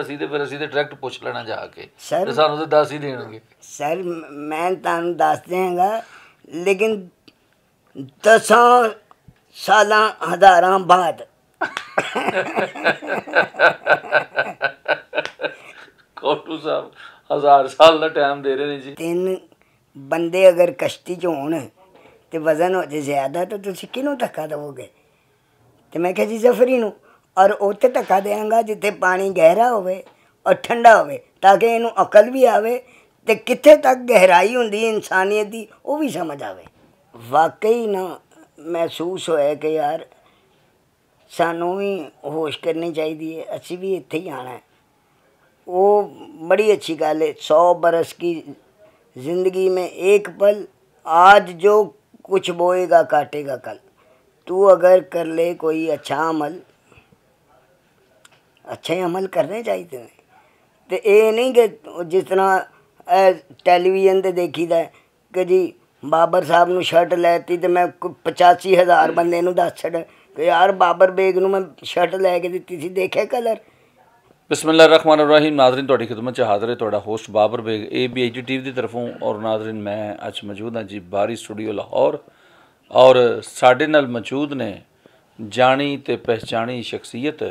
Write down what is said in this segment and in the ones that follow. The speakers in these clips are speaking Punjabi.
ਅਸੀਂ ਤੇ ਫਿਰ ਅਸੀਂ ਤੇ ਡਾਇਰੈਕਟ ਪੁੱਛ ਲੈਣਾ ਜਾ ਕੇ ਤੇ ਸਾਨੂੰ ਤੇ ਦੱਸ ਹੀ ਦੇਣਗੇ ਸਰ ਮੈਂ ਤੁਹਾਨੂੰ ਦੱਸ ਦੇਵਾਂਗਾ ਲੇਕਿਨ ਦਸਾਂ ਸਾਲਾਂ ਹਜ਼ਾਰਾਂ ਬਾਅਦ ਕੋਟੂ ਸਾਹਿਬ ਹਜ਼ਾਰ ਸਾਲ ਦਾ ਟਾਈਮ ਦੇ ਰਹੇ ਨੇ ਜੀ ਤਿੰਨ ਬੰਦੇ ਅਗਰ ਕਸ਼ਤੀ 'ਚ ਹੋਣ ਤੇ ਵਜ਼ਨ ਹੋ ਜੇ ਜ਼ਿਆਦਾ ਤਾਂ ਤੁਸੀਂ ਕਿਨੂੰ ਧੱਕਾ ਦਵੋਗੇ ਤੇ ਮੈਂ ਕਿਹਾ ਜੀ ਜ਼ਫਰੀ ਨੂੰ ਔਰ ਉੱਥੇ ਧੱਕਾ ਦੇਵਾਂਗਾ ਜਿੱਥੇ ਪਾਣੀ ਗਹਿਰਾ ਹੋਵੇ ਔਰ ਠੰਡਾ ਹੋਵੇ ਤਾਂ ਕਿ ਇਹਨੂੰ ਅਕਲ ਵੀ ਆਵੇ ਤੇ ਕਿੱਥੇ ਤੱਕ ਗਹਿਰਾਈ ਹੁੰਦੀ ਹੈ ਇਨਸਾਨੀਅਤ ਦੀ ਉਹ ਵੀ ਸਮਝ ਆਵੇ ਵਾਕਈ ਨਾ ਮਹਿਸੂਸ ਹੋਇਆ ਕਿ ਯਾਰ ਸਾਨੂੰ ਵੀ ਹੋਸ਼ ਕਰਨੀ ਚਾਹੀਦੀ ਹੈ ਅਸੀਂ ਵੀ ਇੱਥੇ ਹੀ ਆਣਾ ਹੈ ਉਹ ਬੜੀ ਅੱਛੀ ਗੱਲ ਹੈ 100 ਬਰਸ ਦੀ ਜ਼ਿੰਦਗੀ ਮੇ ਇੱਕ ਪਲ ਅੱਜ ਜੋ ਕੁਝ ਬੋਏਗਾ ਕਾਟੇਗਾ ਕੱਲ ਤੂੰ ਅਗਰ ਕਰ ले ਕੋਈ अच्छा ਅਮਲ ਅੱਛੇ ਅਮਲ ਕਰਨੇ ਚਾਹੀਦੇ ਨੇ ਤੇ ਇਹ ਨਹੀਂ ਕਿ ਜਿਸ ਤਰ੍ਹਾਂ ਟੈਲੀਵਿਜ਼ਨ ਤੇ ਦੇਖੀਦਾ ਕਿ ਜੀ ਬਾਬਰ ਸਾਹਿਬ ਨੂੰ ਸ਼ਰਟ ਲੈਤੀ ਤੇ ਮੈਂ 85000 ਬੰਦੇ ਨੂੰ ਦੱਸ ਛੜ ਕਿ ਯਾਰ ਬਾਬਰ ਬੇਗ ਨੂੰ ਮੈਂ ਸ਼ਰਟ ਲੈ ਕੇ ਦਿੱਤੀ ਸੀ ਦੇਖੇ ਕਲਰ ਬismillah ਰਹਿਮਾਨ ਰਹੀਮ ਨਾਜ਼ਰੀਨ ਤੁਹਾਡੀ ਖਿਦਮਤ ਚ ਹਾਜ਼ਰ ਹੈ ਤੁਹਾਡਾ host Babar Beg ABIT TV ਦੀ ਤਰਫੋਂ ਔਰ ਨਾਜ਼ਰੀਨ ਮੈਂ ਅੱਜ ਮੌਜੂਦ ਹਾਂ ਜੀ ਬਾਰੀ ਸਟੂਡੀਓ ਲਾਹੌਰ ਔਰ ਸਾਡੇ ਨਾਲ ਮੌਜੂਦ ਨੇ ਜਾਣੀ ਤੇ ਪਹਿਚਾਣੀ ਸ਼ਖਸੀਅਤ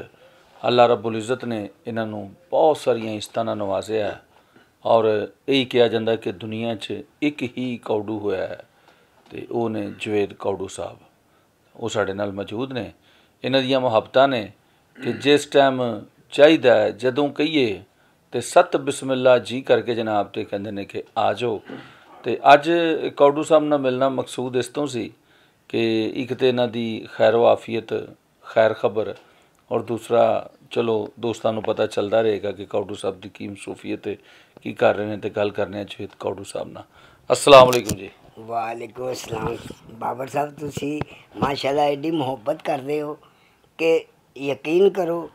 ਅੱਲਾ ਰੱਬੁਲ ਇੱਜ਼ਤ ਨੇ ਇਹਨਾਂ ਨੂੰ ਬਹੁਤ ਸਾਰੀਆਂ ਇਸਤਾਂ ਨਾਲ ਨਵਾਜ਼ਿਆ ਔਰ ਇਹੀ ਕਿਹਾ ਜਾਂਦਾ ਕਿ ਦੁਨੀਆ 'ਚ ਇੱਕ ਹੀ ਕੌਡੂ ਹੋਇਆ ਹੈ ਤੇ ਉਹ ਨੇ ਜਵੇਦ ਕੌਡੂ ਸਾਹਿਬ ਉਹ ਸਾਡੇ ਨਾਲ ਮੌਜੂਦ ਨੇ ਇਹਨਾਂ ਦੀਆਂ ਮੁਹੱਬਤਾਂ ਨੇ ਕਿ ਜਿਸ ਟਾਈਮ ਚਾਹੀਦਾ ਹੈ ਜਦੋਂ ਕਹੀਏ ਤੇ ਸਤ ਬਿਸਮਿਲ੍ਲਾ ਜੀ ਕਰਕੇ ਜਨਾਬ ਤੇ ਕਹਿੰਦੇ ਨੇ ਕਿ ਆ ਜਾਓ ਤੇ ਅੱਜ ਕੌਡੂ ਸਾਹਿਬ ਨਾਲ ਮਿਲਣਾ ਮਕਸੂਦ ਇਸ ਤੋਂ ਸੀ ਕਿ ਇੱਕ ਤੇ ਇਹਨਾਂ ਦੀ ਖੈਰ ਵਾਫੀਅਤ ਖੈਰ ਖਬਰ ਔਰ ਦੂਸਰਾ ਚਲੋ ਦੋਸਤਾਂ ਨੂੰ ਪਤਾ ਚੱਲਦਾ ਰਹੇਗਾ ਕਿ ਕੌਡੂ ਸਾਹਿਬ ਦੀ ਕੀਮ ਸੂਫੀਅਤ ਹੈ ਕੀ ਕਰ ਰਹੇ ਨੇ ਤੇ ਗੱਲ ਕਰਨੇ ਚਾਹੀਏ ਕੌਡੂ ਸਾਹਿਬ ਨਾਲ ਅਸਲਾਮ ਅਲੈਕੁਮ ਜੀ ਵਾਲੇਕੁਮ ਅਸਲਾਮ ਬਾਬਰ ਸਾਹਿਬ ਤੁਸੀਂ ਮਾਸ਼ਾਅੱਲਾ ਐਡੀ ਮੁਹੱਬਤ ਕਰਦੇ ਹੋ ਕਿ ਯਕੀਨ ਕਰੋ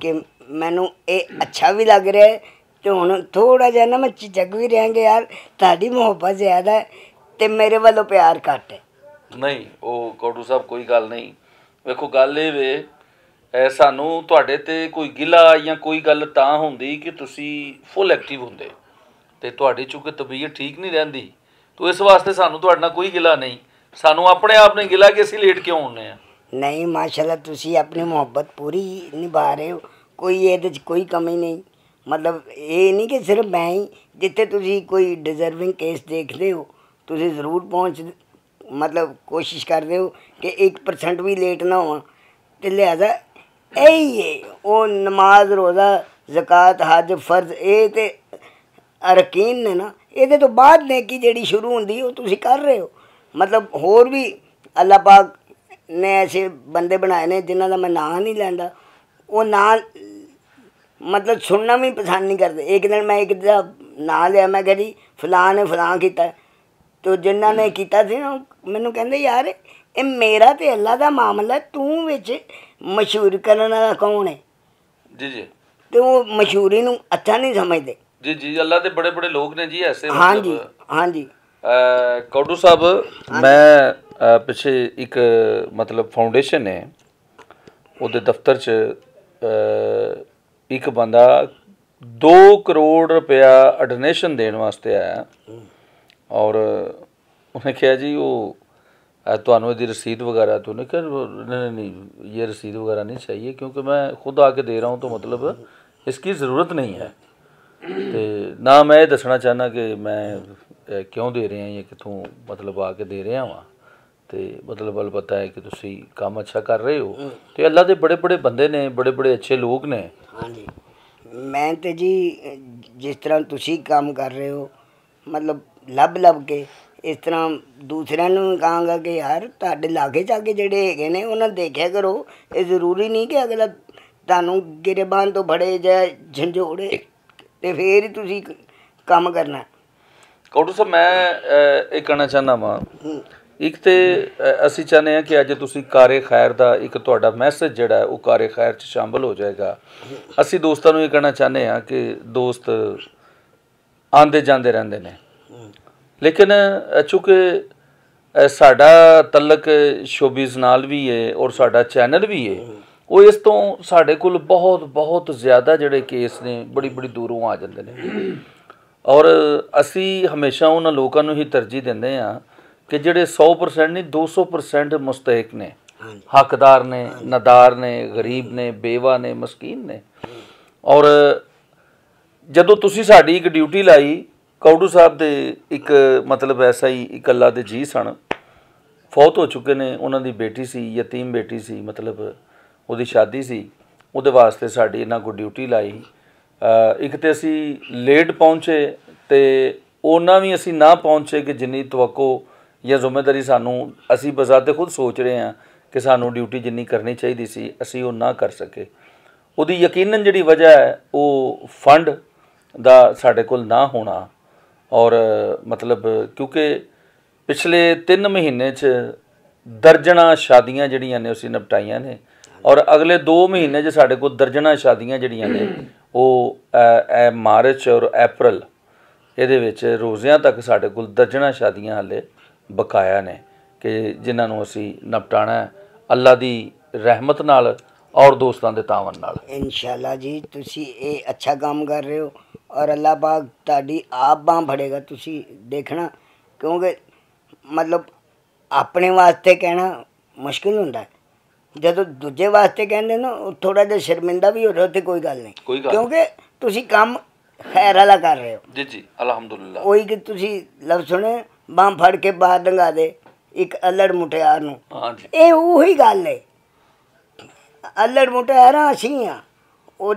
ਕਿ ਮੈਨੂੰ ਇਹ ਅੱਛਾ ਵੀ ਲੱਗ ਰਿਹਾ ਤੇ ਹੁਣ ਥੋੜਾ ਜਿਹਾ ਨਾ ਮੈਂ ਝਿਜਕ ਵੀ ਰਹਾਂਗੇ ਯਾਰ ਤੁਹਾਡੀ ਮੁਹੱਬਤ ਜ਼ਿਆਦਾ ਹੈ ਤੇ ਮੇਰੇ ਵੱਲੋਂ ਪਿਆਰ ਘੱਟ ਹੈ ਨਹੀਂ ਉਹ ਕੌਡੂ ਸਾਹਿਬ ਕੋਈ ਗੱਲ ਨਹੀਂ ਵੇਖੋ ਗੱਲ ਇਹ ਵੇ ਸਾਨੂੰ ਤੁਹਾਡੇ ਤੇ ਕੋਈ ਗਿਲਾ ਜਾਂ ਕੋਈ ਗੱਲ ਤਾਂ ਹੁੰਦੀ ਕਿ ਤੁਸੀਂ ਫੁੱਲ ਐਕਟਿਵ ਹੁੰਦੇ ਤੇ ਤੁਹਾਡੀ ਚੁੱਕੇ ਤਬੀਅਤ ਠੀਕ ਨਹੀਂ ਰਹਿੰਦੀ ਤੋ ਇਸ ਵਾਸਤੇ ਸਾਨੂੰ ਤੁਹਾਡੇ ਨਾਲ ਕੋਈ ਗਿਲਾ ਨਹੀਂ ਸਾਨੂੰ ਆਪਣੇ ਆਪ ਨੇ ਗਿਲਾ ਕਿ ਅਸੀਂ ਲੇਟ ਕਿਉਂ ਹੁੰਨੇ ਆ ਨਹੀਂ ਮਾਸ਼ਾਅੱਲਾ ਤੁਸੀਂ ਆਪਣੀ ਮੁਹੱਬਤ ਪੂਰੀ ਨਿਭਾ ਰਹੇ ਹੋ ਕੋਈ ਇਹਦੇ 'ਚ ਕੋਈ ਕਮੀ ਨਹੀਂ ਮਤਲਬ ਇਹ ਨਹੀਂ ਕਿ ਸਿਰਫ ਮੈਂ ਹੀ ਜਿੱਥੇ ਤੁਸੀਂ ਕੋਈ ਡਿਜ਼ਰਵਿੰਗ ਕੇਸ ਦੇਖਦੇ ਹੋ ਤੁਸੀਂ ਜ਼ਰੂਰ ਪਹੁੰਚ ਮਤਲਬ ਕੋਸ਼ਿਸ਼ ਕਰਦੇ ਹੋ ਕਿ 1% ਵੀ ਲੇਟ ਨਾ ਹੋਵਾਂ ਤੇ ਲਿਆਦਾ यही वो नमाज रोज़ा जक़ात हज फर्ज ये तो अरकीन ने ना ये तो बाद नेकी जी शुरू होंगी वो तुम कर रहे हो मतलब होर भी अल्लाह पाक ने ऐसे बंदे बनाए ने जिन्हों का मैं ना नहीं लैंदा वो ना मतलब सुनना भी पसंद नहीं करते एक दिन मैं एक ना लिया मैं कह जी फलां ने फलां किया तो जिन्होंने हम्म। किया मैं कहते यार ये मेरा तो अल्लाह का मामला तू बेच ਮਸ਼ਹੂਰ ਕਰਨ ਵਾਲਾ ਕੌਣ ਹੈ ਜੀ ਜੀ ਤੇ ਉਹ ਮਸ਼ਹੂਰੀ ਨੂੰ ਅੱਛਾ ਨਹੀਂ ਸਮਝਦੇ ਜੀ ਜੀ ਅੱਲਾ ਦੇ ਬੜੇ ਬੜੇ ਲੋਕ ਨੇ ਜੀ ਐਸੇ ਹਾਂਜੀ ਹਾਂਜੀ ਕੌਡੂ ਸਾਹਿਬ ਮੈਂ ਪਿਛੇ ਇੱਕ ਮਤਲਬ ਫਾਊਂਡੇਸ਼ਨ ਹੈ ਉਹਦੇ ਦਫ਼ਤਰ 'ਚ ਇੱਕ ਬੰਦਾ 2 ਕਰੋੜ ਰੁਪਇਆ ਡੋਨੇਸ਼ਨ ਦੇਣ ਵਾਸਤੇ ਆਇਆ ਔਰ ਉਹਨੇ ਕਿਹਾ ਜੀ ਉਹ ਤੁਹਾਨੂੰ ਇਹਦੀ ਰਸੀਦ ਵਗੈਰਾ ਤੋਂ ਨਹੀਂ ਕਰ ਨਹੀਂ ਨਹੀਂ ਇਹ ਰਸੀਦ ਵਗੈਰਾ ਨਹੀਂ ਚਾਹੀਏ ਕਿਉਂਕਿ ਮੈਂ ਖੁਦ ਆ ਕੇ ਦੇ ਰਹਾ ਹਾਂ ਤਾਂ ਮਤਲਬ ਇਸ ਕੀ ਜ਼ਰੂਰਤ ਨਹੀਂ ਹੈ ਤੇ ਨਾ ਮੈਂ ਇਹ ਦੱਸਣਾ ਚਾਹਨਾ ਕਿ ਮੈਂ ਕਿਉਂ ਦੇ ਰਿਹਾ ਜਾਂ ਕਿੱਥੋਂ ਮਤਲਬ ਆ ਕੇ ਦੇ ਰਿਹਾ ਹਾਂ ਤੇ ਮਤਲਬ ਬਲ ਪਤਾ ਹੈ ਕਿ ਤੁਸੀਂ ਕੰਮ ਅੱਛਾ ਕਰ ਰਹੇ ਹੋ ਤੇ ਅੱਲਾ ਦੇ ਬੜੇ ਬੜੇ ਬੰਦੇ ਨੇ ਬੜੇ ਬੜੇ ਅੱਛੇ ਲੋਕ ਨੇ ਹਾਂਜੀ ਮੈਂ ਤੇ ਜੀ ਜਿਸ ਤਰ੍ਹਾਂ ਤੁਸੀਂ ਕੰਮ ਕਰ ਰਹੇ ਹੋ ਮਤਲਬ ਲੱਭ ਲੱਭ ਕੇ ਇਸ ਤਰ੍ਹਾਂ ਦੂਸਰਿਆਂ ਨੂੰ ਕਹਾਂਗਾ ਕਿ ਯਾਰ ਤੁਹਾਡੇ ਲਾਗੇ ਜਾ ਕੇ ਜਿਹੜੇ ਹੈਗੇ ਨੇ ਉਹਨਾਂ ਦੇਖਿਆ ਕਰੋ ਇਹ ਜ਼ਰੂਰੀ ਨਹੀਂ ਕਿ ਅਗਲਾ ਤੁਹਾਨੂੰ ਗਿਰੇਬਾਨ ਤੋਂ ਫੜੇ ਜਾਂ ਝੰਡੋੜੇ ਤੇ ਫੇਰ ਹੀ ਤੁਸੀਂ ਕੰਮ ਕਰਨਾ ਕੋਟੂ ਸਰ ਮੈਂ ਇਹ ਕਹਿਣਾ ਚਾਹੁੰਦਾ ਵਾਂ ਇੱਕ ਤੇ ਅਸੀਂ ਚਾਹਨੇ ਆ ਕਿ ਅੱਜ ਤੁਸੀਂ ਕਾਰੇ ਖੈਰ ਦਾ ਇੱਕ ਤੁਹਾਡਾ ਮੈਸੇਜ ਜਿਹੜਾ ਉਹ ਕਾਰੇ ਖੈਰ 'ਚ ਸ਼ਾਮਲ ਹੋ ਜਾਏਗਾ ਅਸੀਂ ਦੋਸਤਾਂ ਨੂੰ ਇਹ ਕਹਿਣਾ ਚਾਹਨੇ ਆ ਕਿ ਦੋਸਤ ਆਂਦੇ ਜਾਂਦੇ ਰਹਿੰਦੇ ਨੇ ਲੇਕਿਨ ਚੁਕਿ ਸਾਡਾ ਤਲਕ ਸ਼ੋਬੀਜ਼ ਨਾਲ ਵੀ ਹੈ ਔਰ ਸਾਡਾ ਚੈਨਲ ਵੀ ਹੈ ਉਹ ਇਸ ਤੋਂ ਸਾਡੇ ਕੋਲ ਬਹੁਤ ਬਹੁਤ ਜ਼ਿਆਦਾ ਜਿਹੜੇ ਕੇਸ ਨੇ ਬੜੀ ਬੜੀ ਦੂਰੋਂ ਆ ਜਾਂਦੇ ਨੇ ਔਰ ਅਸੀਂ ਹਮੇਸ਼ਾ ਉਹਨਾਂ ਲੋਕਾਂ ਨੂੰ ਹੀ ਤਰਜੀਹ ਦਿੰਦੇ ਆ ਕਿ ਜਿਹੜੇ 100% ਨਹੀਂ 200% ਮੁਸਤਹਿਕ ਨੇ ਹੱਕਦਾਰ ਨੇ ਨਦਾਰ ਨੇ ਗਰੀਬ ਨੇ ਬੇਵਾ ਨੇ ਮਸਕੀਨ ਨੇ ਔਰ ਜਦੋਂ ਤੁਸੀਂ ਸਾਡੀ ਇੱਕ ਡਿਊਟੀ ਲਾਈ ਕੌਡੂ ਸਾਹਿਬ ਦੇ ਇੱਕ ਮਤਲਬ ਐਸਾ ਹੀ ਇਕੱਲਾ ਦੇ ਜੀ ਸਨ ਫੌਤ ਹੋ ਚੁੱਕੇ ਨੇ ਉਹਨਾਂ ਦੀ ਬੇਟੀ ਸੀ ਯਤੀਮ ਬੇਟੀ ਸੀ ਮਤਲਬ ਉਹਦੀ ਸ਼ਾਦੀ ਸੀ ਉਹਦੇ ਵਾਸਤੇ ਸਾਡੀ ਇਹਨਾਂ ਕੋ ਡਿਊਟੀ ਲਾਈ ਇੱਕ ਤੇ ਅਸੀਂ ਲੇਟ ਪਹੁੰਚੇ ਤੇ ਉਹਨਾਂ ਵੀ ਅਸੀਂ ਨਾ ਪਹੁੰਚੇ ਕਿ ਜਿੰਨੀ ਤਵਕੋ ਜਾਂ ਜ਼ਿੰਮੇਵਾਰੀ ਸਾਨੂੰ ਅਸੀਂ ਬਜ਼ਾਤੇ ਖੁਦ ਸੋਚ ਰਹੇ ਹਾਂ ਕਿ ਸਾਨੂੰ ਡਿਊਟੀ ਜਿੰਨੀ ਕਰਨੀ ਚਾਹੀਦੀ ਸੀ ਅਸੀਂ ਉਹ ਨਾ ਕਰ ਸਕੇ ਉਹਦੀ ਯਕੀਨਨ ਜਿਹੜੀ ਵਜ੍ਹਾ ਹੈ ਉਹ ਫੰਡ ਦਾ ਸਾਡੇ ਕੋਲ ਨਾ ਹੋਣਾ ਔਰ ਮਤਲਬ ਕਿਉਂਕਿ ਪਿਛਲੇ 3 ਮਹੀਨੇ 'ਚ ਦਰਜਣਾ ਸ਼ਾਦੀਆਂ ਜਿਹੜੀਆਂ ਨੇ ਅਸੀਂ ਨਪਟਾਈਆਂ ਨੇ ਔਰ ਅਗਲੇ 2 ਮਹੀਨੇ 'ਚ ਸਾਡੇ ਕੋਲ ਦਰਜਣਾ ਸ਼ਾਦੀਆਂ ਜਿਹੜੀਆਂ ਨੇ ਉਹ ਐ ਮਾਰਚ ਔਰ ਅਪ੍ਰੈਲ ਇਹਦੇ ਵਿੱਚ ਰੋਜ਼ਿਆਂ ਤੱਕ ਸਾਡੇ ਕੋਲ ਦਰਜਣਾ ਸ਼ਾਦੀਆਂ ਹਲੇ ਬਕਾਇਆ ਨੇ ਕਿ ਜਿਨ੍ਹਾਂ ਨੂੰ ਅਸੀਂ ਹੈ ਅੱਲਾ ਦੀ ਰਹਿਮਤ ਨਾਲ ਔਰ ਦੋਸਤਾਂ ਦੇ ਤਾਵਨ ਨਾਲ ਇਨਸ਼ਾਅੱਲਾ ਜੀ ਤੁਸੀਂ ਇਹ ਅੱਛਾ ਕੰਮ ਕਰ ਰਹੇ ਹੋ ਔਰ ਅੱਲਾ ਬਾਗ ਤੁਹਾਡੀ ਆਪ ਭੜੇਗਾ ਤੁਸੀਂ ਦੇਖਣਾ ਕਿਉਂਕਿ ਮਤਲਬ ਆਪਣੇ ਵਾਸਤੇ ਕਹਿਣਾ ਮੁਸ਼ਕਿਲ ਹੁੰਦਾ ਜਦੋਂ ਦੂਜੇ ਵਾਸਤੇ ਕਹਿੰਦੇ ਨਾ ਉਹ ਥੋੜਾ ਜਿਹਾ ਸ਼ਰਮਿੰਦਾ ਵੀ ਹੋ ਰਿਹਾ ਤੇ ਕੋਈ ਗੱਲ ਨਹੀਂ ਕਿਉਂਕਿ ਤੁਸੀਂ ਕੰਮ ਖੈਰ ਵਾਲਾ ਕਰ ਰਹੇ ਹੋ ਜੀ ਜੀ ਅਲਹਮਦੁਲਿਲਾ ਉਹੀ ਕਿ ਤੁਸੀਂ ਲਫ਼ਜ਼ ਸੁਣੇ ਬਾਹ ਫੜ ਕੇ ਬਾਹਰ ਡੰਗਾ ਦੇ ਇੱਕ ਅਲੜ ਮੁਟਿਆਰ ਨੂੰ ਇਹ ਉਹੀ ਗੱਲ ਹੈ ਅਲੜ ਮੁਟਿਆਰਾਂ ਅਸੀਂ ਆ ਉਹ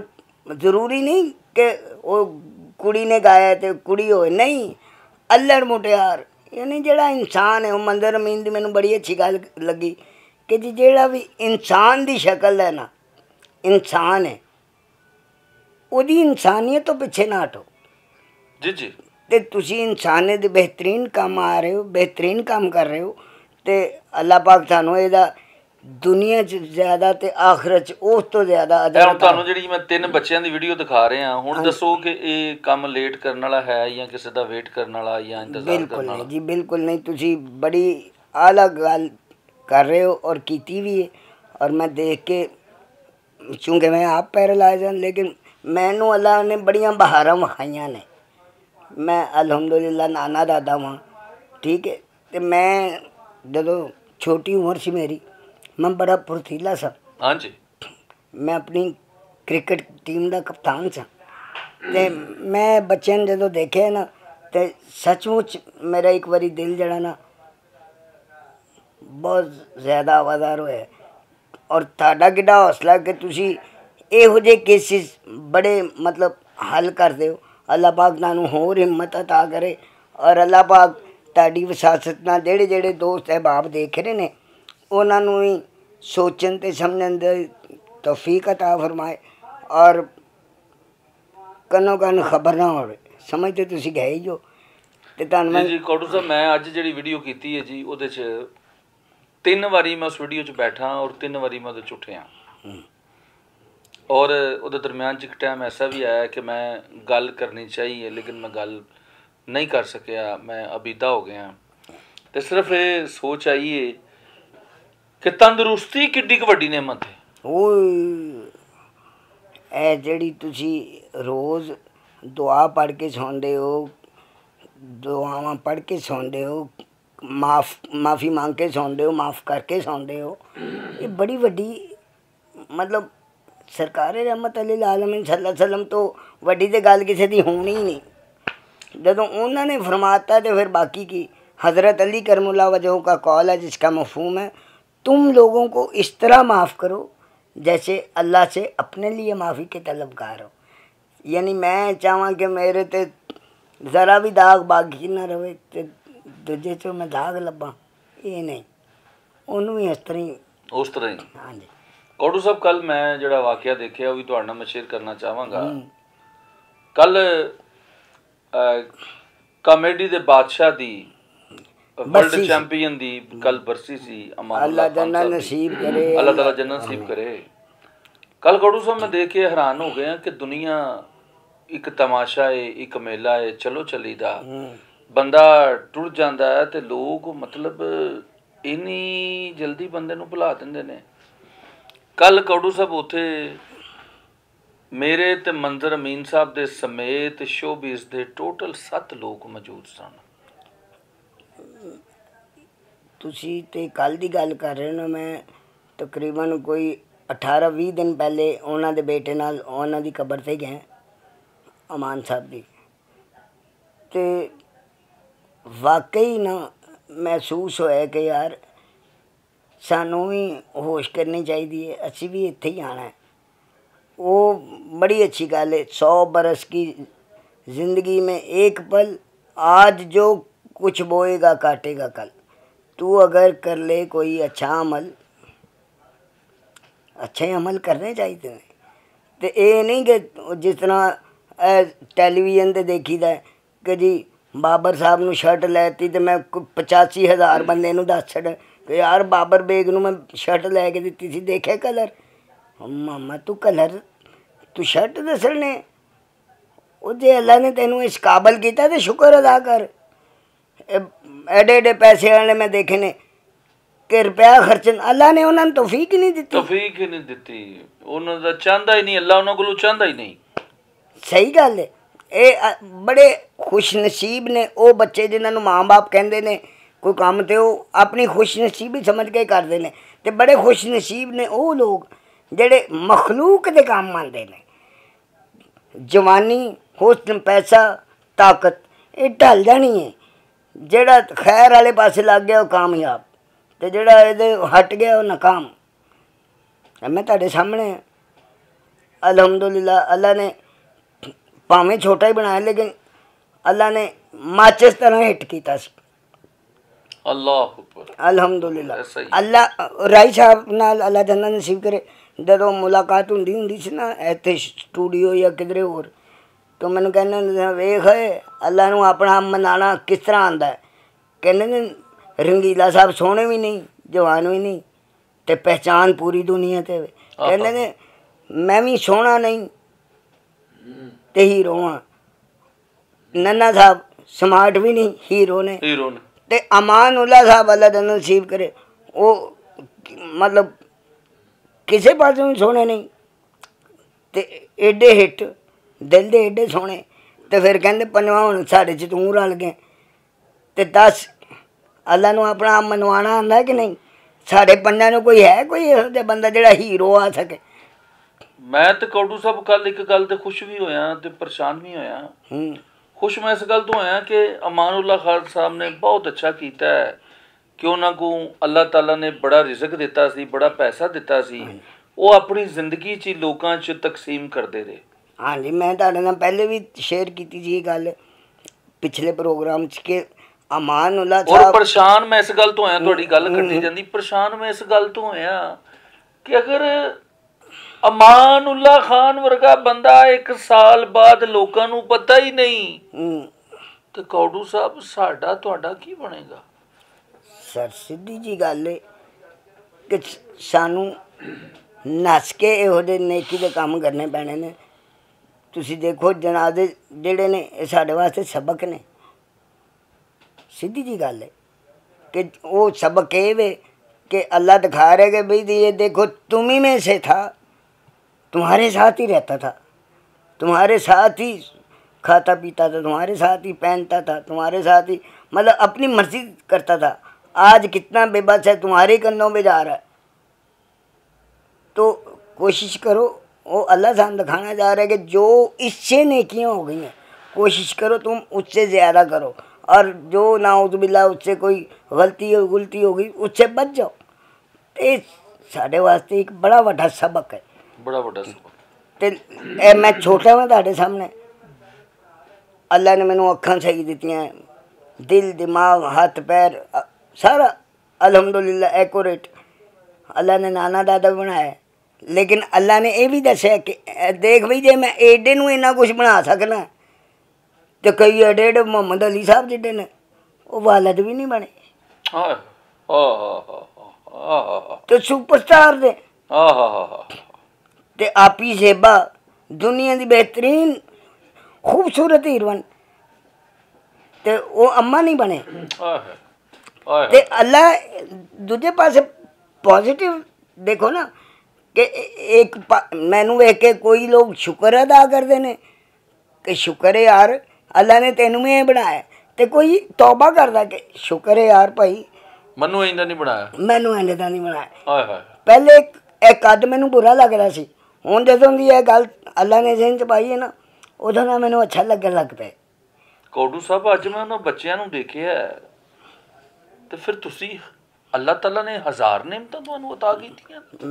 ਜ਼ਰੂਰੀ ਨਹੀਂ ਕਿ ਉਹ ਕੁੜੀ ਨੇ ਗਾਇਆ ਤੇ ਕੁੜੀ ਹੋਏ ਨਹੀਂ ਅੱਲੜ ਮੁਟਿਆਰ ਯਾਨੀ ਜਿਹੜਾ ਇਨਸਾਨ ਹੈ ਉਹ ਮੰਦਰ ਮਿੰਦ ਦੀ ਮੈਨੂੰ ਬੜੀ ਅੱਛੀ ਗੱਲ ਲੱਗੀ ਕਿ ਜੀ ਜਿਹੜਾ ਵੀ ਇਨਸਾਨ ਦੀ ਸ਼ਕਲ ਹੈ ਨਾ ਇਨਸਾਨ ਹੈ ਉਹਦੀ ਇਨਸਾਨੀਅਤ ਤੋਂ ਪਿੱਛੇ ਨਾ ਹਟੋ ਜੀ ਜੀ ਤੇ ਤੁਸੀਂ ਇਨਸਾਨੇ ਦੇ ਬਿਹਤਰੀਨ ਕੰਮ ਆ ਰਹੇ ਹੋ ਬਿਹਤਰੀਨ ਕੰਮ ਕਰ ਰਹੇ ਹੋ ਤੇ ਅੱਲਾਹ ਪਾਕ ਤੁਹਾਨੂੰ ਇਹਦਾ ਦੁਨੀਆ 'ਚ ਜ਼ਿਆਦਾ ਤੇ ਆਖਰਤ 'ਚ ਉਸ ਤੋਂ ਜ਼ਿਆਦਾ ਅਦਰ ਯਾਰ ਤੁਹਾਨੂੰ ਜਿਹੜੀ ਮੈਂ ਤਿੰਨ ਬੱਚਿਆਂ ਦੀ ਵੀਡੀਓ ਦਿਖਾ ਰਿਹਾ ਹੁਣ ਦੱਸੋ ਕਿ ਇਹ ਕੰਮ ਲੇਟ ਕਰਨ ਵਾਲਾ ਹੈ ਜਾਂ ਕਿਸੇ ਦਾ ਵੇਟ ਕਰਨ ਵਾਲਾ ਜਾਂ ਇੰਤਜ਼ਾਰ ਕਰਨ ਵਾਲਾ ਜੀ ਬਿਲਕੁਲ ਨਹੀਂ ਤੁਸੀਂ ਬੜੀ ਆਲਾ ਗੱਲ कर रहे हो और की भी है और मैं देख के चूँकि मैं आप पैरालाइज हैं लेकिन मैनू अल्लाह ने बड़िया बहारा विखाइया ने मैं अलहमदुल्ला नाना दादा वहाँ ठीक है तो मैं जो छोटी उम्र से मेरी ਮੈਂ ਬੜਾ ਫੁਰਤੀਲਾ ਸਾਂ ਹਾਂਜੀ ਮੈਂ ਆਪਣੀ ਕ੍ਰਿਕਟ ਟੀਮ ਦਾ ਕਪਤਾਨ ਸਾਂ ਤੇ ਮੈਂ ਬੱਚਿਆਂ ਜਦੋਂ ਦੇਖਿਆ ਨਾ ਤੇ ਸੱਚਮੁੱਚ ਮੇਰਾ ਇੱਕ ਵਾਰੀ ਦਿਲ ਜਿਹੜਾ ਨਾ ਬਹੁਤ ਜ਼ਿਆਦਾ ਆਵਾਜ਼ਾਰ ਹੋਇਆ ਔਰ ਤੁਹਾਡਾ ਕਿਡਾ ਹੌਸਲਾ ਕਿ ਤੁਸੀਂ ਇਹੋ ਜਿਹੇ ਕੇਸਿਸ ਬੜੇ ਮਤਲਬ ਹੱਲ ਕਰਦੇ ਹੋ ਅੱਲਾਹ ਪਾਕ ਤੁਹਾਨੂੰ ਹੋਰ ਹਿੰਮਤ عطا ਕਰੇ ਔਰ ਅੱਲਾਹ ਪਾਕ ਤੁਹਾਡੀ ਵਿਸਾਸਤ ਨਾਲ ਜਿਹੜੇ ਜਿਹੜੇ ਦੋਸਤ ਹੈ ਬਾਪ ਦੇਖ ਰਹੇ ਨੇ ਉਹਨਾਂ ਨੂੰ ਹੀ ਸੋਚਣ ਤੇ ਸਮਝਣ ਦੀ ਤੌਫੀਕ عطا ਫਰਮਾਏ ਔਰ ਕੰਨੋ ਕੰਨ ਖਬਰ ਨਾ ਹੋਵੇ ਸਮਝਦੇ ਤੁਸੀਂ ਗਏ ਜੋ ਤੇ ਤੁਹਾਨੂੰ ਮੈਂ ਜੀ ਕੋਟੂ ਸਾਹਿਬ ਮੈਂ ਅੱਜ ਜਿਹੜੀ ਵੀਡੀਓ ਕੀਤੀ ਹੈ ਜੀ ਉਹਦੇ 'ਚ ਤਿੰਨ ਵਾਰੀ ਮੈਂ ਉਸ ਵੀਡੀਓ 'ਚ ਬੈਠਾ ਔਰ ਤਿੰਨ ਵਾਰੀ ਮੈਂ ਉਹਦੇ 'ਚ ਉੱਠਿਆ ਔਰ ਉਹਦੇ ਦਰਮਿਆਨ 'ਚ ਇੱਕ ਟਾਈਮ ਐਸਾ ਵੀ ਆਇਆ ਕਿ ਮੈਂ ਗੱਲ ਕਰਨੀ ਚਾਹੀਏ ਲੇਕਿਨ ਮੈਂ ਗੱਲ ਨਹੀਂ ਕਰ ਸਕਿਆ ਮੈਂ ਅਬੀਦਾ ਹੋ ਗਿਆ ਤੇ ਸਿਰਫ ਇਹ ਸੋਚ ਆਈਏ ਕਿ ਤੰਦਰੁਸਤੀ ਕਿੱਡੀ ਕੁ ਵੱਡੀ ਨੇਮਤ ਹੈ ਓਏ ਇਹ ਜਿਹੜੀ ਤੁਸੀਂ ਰੋਜ਼ ਦੁਆ ਪੜ ਕੇ ਸੌਂਦੇ ਹੋ ਦੁਆਵਾਂ ਪੜ ਕੇ ਸੌਂਦੇ ਹੋ ਮਾਫ ਮਾਫੀ ਮੰਗ ਕੇ ਸੌਂਦੇ ਹੋ ਮਾਫ ਕਰਕੇ ਸੌਂਦੇ ਹੋ ਇਹ ਬੜੀ ਵੱਡੀ ਮਤਲਬ ਸਰਕਾਰੇ ਰਹਿਮਤ ਅਲੀ ਆਲਮੀਨ ਸੱਲੱਲਾਹੁ ਅਲੈਹਿ ਵਸੱਲਮ ਤੋਂ ਵੱਡੀ ਤੇ ਗੱਲ ਕਿਸੇ ਦੀ ਹੋਣੀ ਨਹੀਂ ਜਦੋਂ ਉਹਨਾਂ ਨੇ ਫਰਮਾਤਾ ਤੇ ਫਿਰ ਬਾਕੀ ਕੀ हज़रत अली करमुल्ला वजह का कौल है जिसका ਮਫਹੂਮ ਹੈ तुम लोगों को इस तरह माफ़ करो जैसे अल्लाह से अपने लिए माफ़ी के तलबगार हो यानी मैं ਚਾਹਾਂ ਕਿ ਮੇਰੇ ਤੇ ਜ਼ਰਾ ਵੀ ਦਾਗ ਬਾਗੀ ਨਾ ਰਵੇ ਤੇ ਦੂਜੇ ਚੋਂ ਮੈਂ ਦਾਗ ਲੱਭਾਂ ਇਹ ਨਹੀਂ ਉਹਨੂੰ ਵੀ ਇਸ ਤਰ੍ਹਾਂ ਹੀ ਉਸ ਤਰ੍ਹਾਂ ਹੀ ਹਾਂਜੀ ਕੋਟੂ ਸਾਹਿਬ ਕੱਲ ਮੈਂ ਜਿਹੜਾ ਵਾਕਿਆ ਦੇਖਿਆ ਉਹ ਵੀ ਤੁਹਾਡੇ ਨਾਲ ਮੈਂ ਸ਼ੇਅਰ ਕਰਨਾ ਚਾਹਾਂਗਾ ਕੱਲ ਕਾਮੇਡੀ ਦੇ ਬਾਦਸ਼ਾਹ ਦੀ ਵਰਲਡ ਚੈਂਪੀਅਨ ਦੀ ਕੱਲ ਬਰਸੀ ਸੀ ਅਮਾਨ ਅੱਲਾ ਜੰਨਾ ਨਸੀਬ ਕਰੇ ਅੱਲਾ ਤਾਲਾ ਜੰਨਾ ਨਸੀਬ ਕਰੇ ਕੱਲ ਕੋੜੂ ਸਾਹਿਬ ਮੈਂ ਦੇਖ ਕੇ ਹੈਰਾਨ ਹੋ ਗਿਆ ਕਿ ਦੁਨੀਆ ਇੱਕ ਤਮਾਸ਼ਾ ਏ ਇੱਕ ਮੇਲਾ ਏ ਚਲੋ ਚੱਲੀਦਾ ਬੰਦਾ ਟੁੱਟ ਜਾਂਦਾ ਹੈ ਤੇ ਲੋਕ ਮਤਲਬ ਇਨੀ ਜਲਦੀ ਬੰਦੇ ਨੂੰ ਭੁਲਾ ਦਿੰਦੇ ਨੇ ਕੱਲ ਕੌੜੂ ਸਾਹਿਬ ਉਥੇ ਮੇਰੇ ਤੇ ਮੰਦਰ ਅਮੀਨ ਸਾਹਿਬ ਦੇ ਸਮੇਤ ਸ਼ੋਬੀਸ ਦੇ ਟੋਟਲ 7 ਲੋਕ ਮੌਜੂਦ ਸਨ ਤੁਸੀਂ ਤੇ ਕੱਲ ਦੀ ਗੱਲ ਕਰ ਰਹੇ ਹੋ ਮੈਂ ਤਕਰੀਬਨ ਕੋਈ 18 20 ਦਿਨ ਪਹਿਲੇ ਉਹਨਾਂ ਦੇ ਬੇਟੇ ਨਾਲ ਉਹਨਾਂ ਦੀ ਕਬਰ 'ਤੇ ਗਿਆ ਅਮਾਨ ਸਾਹਿਬ ਦੀ ਤੇ ਵਾਕਈ ਨਾ ਮਹਿਸੂਸ ਹੋਇਆ ਕਿ ਯਾਰ ਸਾਨੂੰ ਵੀ ਹੋਸ਼ ਕਰਨੀ ਚਾਹੀਦੀ ਹੈ ਅਸੀਂ ਵੀ ਇੱਥੇ ਹੀ ਆਣਾ ਹੈ ਉਹ ਬੜੀ ਅੱਛੀ ਗੱਲ ਹੈ 100 ਬਰਸ ਦੀ ਜ਼ਿੰਦਗੀ ਮੇ ਇੱਕ ਪਲ ਆਜ ਜੋ ਕੁਝ ਬੋਏਗਾ ਕਾਟੇਗਾ ਕੱਲ ਤੂੰ ਅਗਰ ਕਰ ਲੈ ਕੋਈ ਅੱਛਾ ਅਮਲ ਅੱਛੇ ਅਮਲ ਕਰਨੇ ਚਾਹੀਦੇ ਨੇ ਤੇ ਇਹ ਨਹੀਂ ਕਿ ਜਿਸ ਤਰ੍ਹਾਂ ਟੈਲੀਵਿਜ਼ਨ ਤੇ ਦੇਖੀਦਾ ਕਿ ਜੀ ਬਾਬਰ ਸਾਹਿਬ ਨੂੰ ਸ਼ਰਟ ਲੈਤੀ ਤੇ ਮੈਂ 85000 ਬੰਦੇ ਨੂੰ ਦੱਸ ਛੜ ਕਿ ਯਾਰ ਬਾਬਰ ਬੇਗ ਨੂੰ ਮੈਂ ਸ਼ਰਟ ਲੈ ਕੇ ਦਿੱਤੀ ਸੀ ਦੇਖਿਆ ਕਲਰ ਮਾਮਾ ਤੂੰ ਕਲਰ ਤੂੰ ਸ਼ਰਟ ਦੱਸਣੇ ਉਹ ਜੇ ਅੱਲਾ ਨੇ ਤੈਨੂੰ ਇਸ ਕਾਬਲ ਕੀਤਾ ਤੇ ਸ਼ੁਕਰ ਅਦਾ ਕਰ ਐਡੇ ਐਡੇ ਪੈਸੇ ਵਾਲੇ ਮੈਂ ਦੇਖੇ ਨੇ ਕਿ ਰੁਪਿਆ ਖਰਚਣ ਅੱਲਾ ਨੇ ਉਹਨਾਂ ਨੂੰ ਤੌਫੀਕ ਹੀ ਨਹੀਂ ਦਿੱਤੀ ਤੌਫੀਕ ਹੀ ਨਹੀਂ ਦਿੱਤੀ ਉਹਨਾਂ ਦਾ ਚਾਹੁੰਦਾ ਹੀ ਨਹੀਂ ਅੱਲਾ ਉਹਨਾਂ ਕੋਲੋਂ ਚਾਹੁੰਦਾ ਹੀ ਨਹੀਂ ਸਹੀ ਗੱਲ ਹੈ ਇਹ ਬੜੇ ਖੁਸ਼ਨਸੀਬ ਨੇ ਉਹ ਬੱਚੇ ਜਿਨ੍ਹਾਂ ਨੂੰ ਮਾਂ-ਬਾਪ ਕਹਿੰਦੇ ਨੇ ਕੋਈ ਕੰਮ ਤੇ ਉਹ ਆਪਣੀ ਖੁਸ਼ਨਸੀਬੀ ਸਮਝ ਕੇ ਕਰਦੇ ਨੇ ਤੇ ਬੜੇ ਖੁਸ਼ਨਸੀਬ ਨੇ ਉਹ ਲੋਕ ਜਿਹੜੇ ਮਖਲੂਕ ਦੇ ਕੰਮ ਆਉਂਦੇ ਨੇ ਜਵਾਨੀ ਹੁਸਨ ਪੈਸਾ ਤਾਕਤ ਇਹ ਢਲ ਜਾਣੀ ਹੈ ਜਿਹੜਾ ਖੈਰ ਵਾਲੇ ਪਾਸੇ ਲੱਗ ਗਿਆ ਉਹ ਕਾਮਯਾਬ ਤੇ ਜਿਹੜਾ ਇਹਦੇ ਹਟ ਗਿਆ ਉਹ ਨਾਕਾਮ ਮੈਂ ਤੁਹਾਡੇ ਸਾਹਮਣੇ ਅਲਹਮਦੁਲਿਲਾ ਅੱਲਾ ਨੇ ਭਾਵੇਂ ਛੋਟਾ ਹੀ ਬਣਾਇਆ ਲੇਕਿਨ ਅੱਲਾ ਨੇ ਮਾਚਿਸ ਤਰ੍ਹਾਂ ਹਿੱਟ ਕੀਤਾ ਸੀ ਅੱਲਾਹ ਅਕਬਰ ਅਲਹਮਦੁਲਿਲਾ ਅੱਲਾ ਰਾਈ ਸਾਹਿਬ ਨਾਲ ਅੱਲਾ ਜੰਨਤ ਨਸੀਬ ਕਰੇ ਜਦੋਂ ਮੁਲਾਕਾਤ ਹੁੰਦੀ ਹੁੰਦੀ ਸੀ ਨਾ ਇੱਥੇ ਸਟੂਡੀਓ ਜਾਂ ਕਿਧਰੇ ਹੋਰ ਤੋ ਮੈਨੂੰ ਕਹਿੰਦੇ ਹੁੰਦੇ ਵੇਖ ਅੱਲਾ ਨੂੰ ਆਪਣਾ ਮਨਾਣਾ ਕਿਸ ਤਰ੍ਹਾਂ ਆਂਦਾ ਕਹਿੰਦੇ ਨੇ ਰੰਗੀਲਾ ਸਾਹਿਬ ਸੋਹਣੇ ਵੀ ਨਹੀਂ ਜਵਾਨ ਵੀ ਨਹੀਂ ਤੇ ਪਹਿਚਾਨ ਪੂਰੀ ਦੁਨੀਆ ਤੇ ਕਹਿੰਦੇ ਨੇ ਮੈਂ ਵੀ ਸੋਹਣਾ ਨਹੀਂ ਤੇ ਹੀਰੋ ਆ ਨੰਨਾ ਸਾਹਿਬ ਸਮਾਰਟ ਵੀ ਨਹੀਂ ਹੀਰੋ ਨੇ ਹੀਰੋ ਨੇ ਤੇ ਅਮਾਨੁੱਲਾ ਸਾਹਿਬ ਅੱਲਾ ਦਾ ਨਸੀਬ ਕਰੇ ਉਹ ਮਤਲਬ ਕਿਸੇ ਪਾਸੇ ਵੀ ਸੋਹਣੇ ਨਹੀਂ ਤੇ ਐਡੇ ਹਿੱਟ ਦਿਲ ਦੇ ਏਡੇ ਸੋਹਣੇ ਤੇ ਫਿਰ ਕਹਿੰਦੇ ਪੰਜਵਾਂ ਹੁਣ ਸਾਡੇ ਚ ਤੂੰ ਰਲ ਗਏ ਤੇ ਦੱਸ ਅੱਲਾ ਨੂੰ ਆਪਣਾ ਮਨਵਾਣਾ ਆਂਦਾ ਕਿ ਨਹੀਂ ਸਾਡੇ ਪੰਨਾਂ ਨੂੰ ਕੋਈ ਹੈ ਕੋਈ ਇਹੋ ਜਿਹਾ ਬੰਦਾ ਜਿਹੜਾ ਹੀਰੋ ਆ ਸਕੇ ਮੈਂ ਤੇ ਕੌਡੂ ਸਾਹਿਬ ਕੱਲ ਇੱਕ ਗੱਲ ਤੇ ਖੁਸ਼ ਵੀ ਹੋਇਆ ਤੇ ਪਰੇਸ਼ਾਨ ਵੀ ਹੋਇਆ ਹੂੰ ਖੁਸ਼ ਮੈਂ ਇਸ ਗੱਲ ਤੋਂ ਹੋਇਆ ਕਿ ਅਮਾਨੁੱਲਾ ਖਾਨ ਸਾਹਿਬ ਨੇ ਬਹੁਤ ਅੱਛਾ ਕੀਤਾ ਹੈ ਕਿ ਉਹਨਾਂ ਨੂੰ ਅੱਲਾਹ ਤਾਲਾ ਨੇ ਬੜਾ ਰਿਜ਼ਕ ਦਿੱਤਾ ਸੀ ਬੜਾ ਪੈਸਾ ਦਿੱਤਾ ਸੀ ਉਹ ਆਪਣੀ ਜ਼ਿੰਦਗੀ 'ਚ ਲੋਕਾਂ 'ਚ ਤਕਸੀਮ ਕਰਦੇ ਰਹੇ ਹਾਂਜੀ ਮੈਂ ਤੁਹਾਡੇ ਨਾਲ ਪਹਿਲੇ ਵੀ ਸ਼ੇਅਰ ਕੀਤੀ ਸੀ ਇਹ ਗੱਲ ਪਿਛਲੇ ਪ੍ਰੋਗਰਾਮ 'ਚ ਕਿ ਅਮਾਨੁੱਲਾ ਸਾਹਿਬ ਹੋਰ ਪਰੇਸ਼ਾਨ ਮੈਂ ਇਸ ਗੱਲ ਤੋਂ ਆਇਆ ਤੁਹਾਡੀ ਗੱਲ ਕੱਟੀ ਜਾਂਦੀ ਪਰੇਸ਼ਾਨ ਮੈਂ ਇਸ ਗੱਲ ਤੋਂ ਆਇਆ ਕਿ ਅਗਰ ਅਮਾਨੁੱਲਾ ਖਾਨ ਵਰਗਾ ਬੰਦਾ 1 ਸਾਲ ਬਾਅਦ ਲੋਕਾਂ ਨੂੰ ਪਤਾ ਹੀ ਨਹੀਂ ਤੇ ਕੌਡੂ ਸਾਹਿਬ ਸਾਡਾ ਤੁਹਾਡਾ ਕੀ ਬਣੇਗਾ ਸਰ ਸਿੱਧੀ ਜੀ ਗੱਲ ਏ ਕਿ ਸਾਨੂੰ ਨਸ ਕੇ ਇਹੋ ਦੇ ਨੇਕੀ ਦੇ ਕੰਮ ਕਰਨੇ ਪੈਣੇ ਨੇ तुम देखो जनादे जड़े ने साढ़े वास्ते सबक ने सीधी जी गल है कि वो सबक ये वे कि अल्लाह दिखा रहे कि भाई ये देखो तुम्ही में से था तुम्हारे साथ ही रहता था तुम्हारे साथ ही खाता पीता था तुम्हारे साथ ही पहनता था तुम्हारे साथ ही मतलब अपनी मर्जी करता था आज कितना बेबस है तुम्हारे कंधों में जा रहा है तो कोशिश करो वो अल्लाह साहब दिखाना चाह रहा है कि जो इससे नेकियाँ हो गई हैं कोशिश करो तुम उससे ज़्यादा करो और जो नाउजबिल्ला उससे कोई गलती हो गलती गई उससे बच जाओ तो साढ़े वास्ते एक बड़ा व्डा सबक है बड़ा व्डा सबक ਤੇ ਇਹ ਮੈਂ ਛੋਟਾ ਮੈਂ ਤੁਹਾਡੇ ਸਾਹਮਣੇ ਅੱਲਾ ਨੇ ਮੈਨੂੰ ਅੱਖਾਂ ਸਹੀ ਦਿੱਤੀਆਂ ਦਿਲ ਦਿਮਾਗ ਹੱਥ ਪੈਰ ਸਾਰਾ ਅਲਹਮਦੁਲਿਲਾ ਐਕੋਰੇਟ ਅੱਲਾ ਨੇ ਨਾਨਾ ਦਾਦਾ ਬਣਾਇਆ ਲੇਕਿਨ ਅੱਲਾ ਨੇ ਇਹ ਵੀ ਦੱਸਿਆ ਕਿ ਦੇਖ ਵੀ ਜੇ ਮੈਂ ਐਡੇ ਨੂੰ ਇੰਨਾ ਕੁਝ ਬਣਾ ਸਕਣਾ ਤੇ ਕਈ ਐਡੇ ਐਡੇ ਮੁਹੰਮਦ ਅਲੀ ਸਾਹਿਬ ਜਿੱਡੇ ਨੇ ਉਹ ਵਾਲਦ ਵੀ ਨਹੀਂ ਬਣੇ ਤੇ ਸੁਪਰਸਟਾਰ ਦੇ ਤੇ ਆਪੀ ਜ਼ੇਬਾ ਦੁਨੀਆ ਦੀ ਬਿਹਤਰੀਨ ਖੂਬਸੂਰਤ ਹੀਰਵਨ ਤੇ ਉਹ ਅੰਮਾ ਨਹੀਂ ਬਣੇ ਤੇ ਅੱਲਾ ਦੂਜੇ ਪਾਸੇ ਪੋਜ਼ਿਟਿਵ ਦੇਖੋ ਨਾ ਕਿ ਇੱਕ ਮੈਨੂੰ ਵੇਖ ਕੇ ਕੋਈ ਲੋਕ ਸ਼ੁਕਰ ਅਦਾ ਕਰਦੇ ਨੇ ਕਿ ਸ਼ੁਕਰ ਹੈ ਯਾਰ ਅੱਲਾ ਨੇ ਤੈਨੂੰ ਇਹ ਬਣਾਇਆ ਤੇ ਕੋਈ ਤੌਬਾ ਕਰਦਾ ਕਿ ਸ਼ੁਕਰ ਹੈ ਯਾਰ ਭਾਈ ਮੈਨੂੰ ਐਂਦਾ ਨਹੀਂ ਬਣਾਇਆ ਮੈਨੂੰ ਇੰਦਾ ਦਾ ਨਹੀਂ ਬਣਾਇਆ ਹਾਏ ਹਾਏ ਪਹਿਲੇ ਇੱਕ ਅੱਧ ਮੈਨੂੰ ਬੁਰਾ ਲੱਗਦਾ ਸੀ ਹੁਣ ਜਦੋਂ ਦੀ ਇਹ ਗੱਲ ਅੱਲਾ ਨੇ ਜ਼ਿੰਦ ਪਾਈ ਹੈ ਨਾ ਉਦੋਂ ਨਾਲ ਮੈਨੂੰ ਅੱਛਾ ਲੱਗਣ ਲੱਗ ਪਿਆ ਕੋਡੂ ਸਾਹਿਬ ਅੱਜ ਮੈਂ ਉਹਨਾਂ ਬੱਚਿਆਂ ਨੂੰ ਦੇਖਿਆ ਤੇ ਫਿਰ ਤੁਸੀਂ अल्लाह तला ने हजार नेमता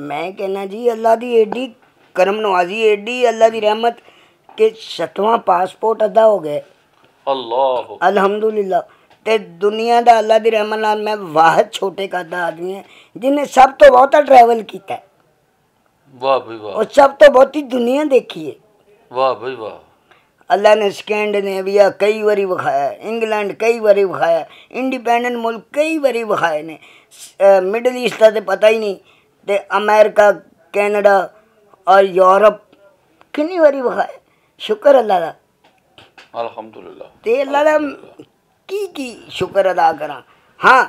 मैं कहना जी अल्लाह की एडी करम नवाजी एडी अल्लाह की रहमत के सतवा पासपोर्ट अदा हो गए तो तो कई बार विखाया इंग्लैंड कई बार विखाया इंडिपेंडेंट मुल्क कई बार विखाए ने ਮਿਡਲ ਈਸਟ ਦਾ ਤੇ ਪਤਾ ਹੀ ਨਹੀਂ ਤੇ ਅਮਰੀਕਾ ਕੈਨੇਡਾ ਔਰ ਯੂਰਪ ਕਿੰਨੀ ਵਾਰੀ ਵਖਾਇ ਸ਼ੁਕਰ ਅੱਲਾ ਦਾ ਅਲਹਮਦੁਲਿਲਾ ਤੇ ਅੱਲਾ ਦਾ ਕੀ ਕੀ ਸ਼ੁਕਰ ਅਦਾ ਕਰਾਂ ਹਾਂ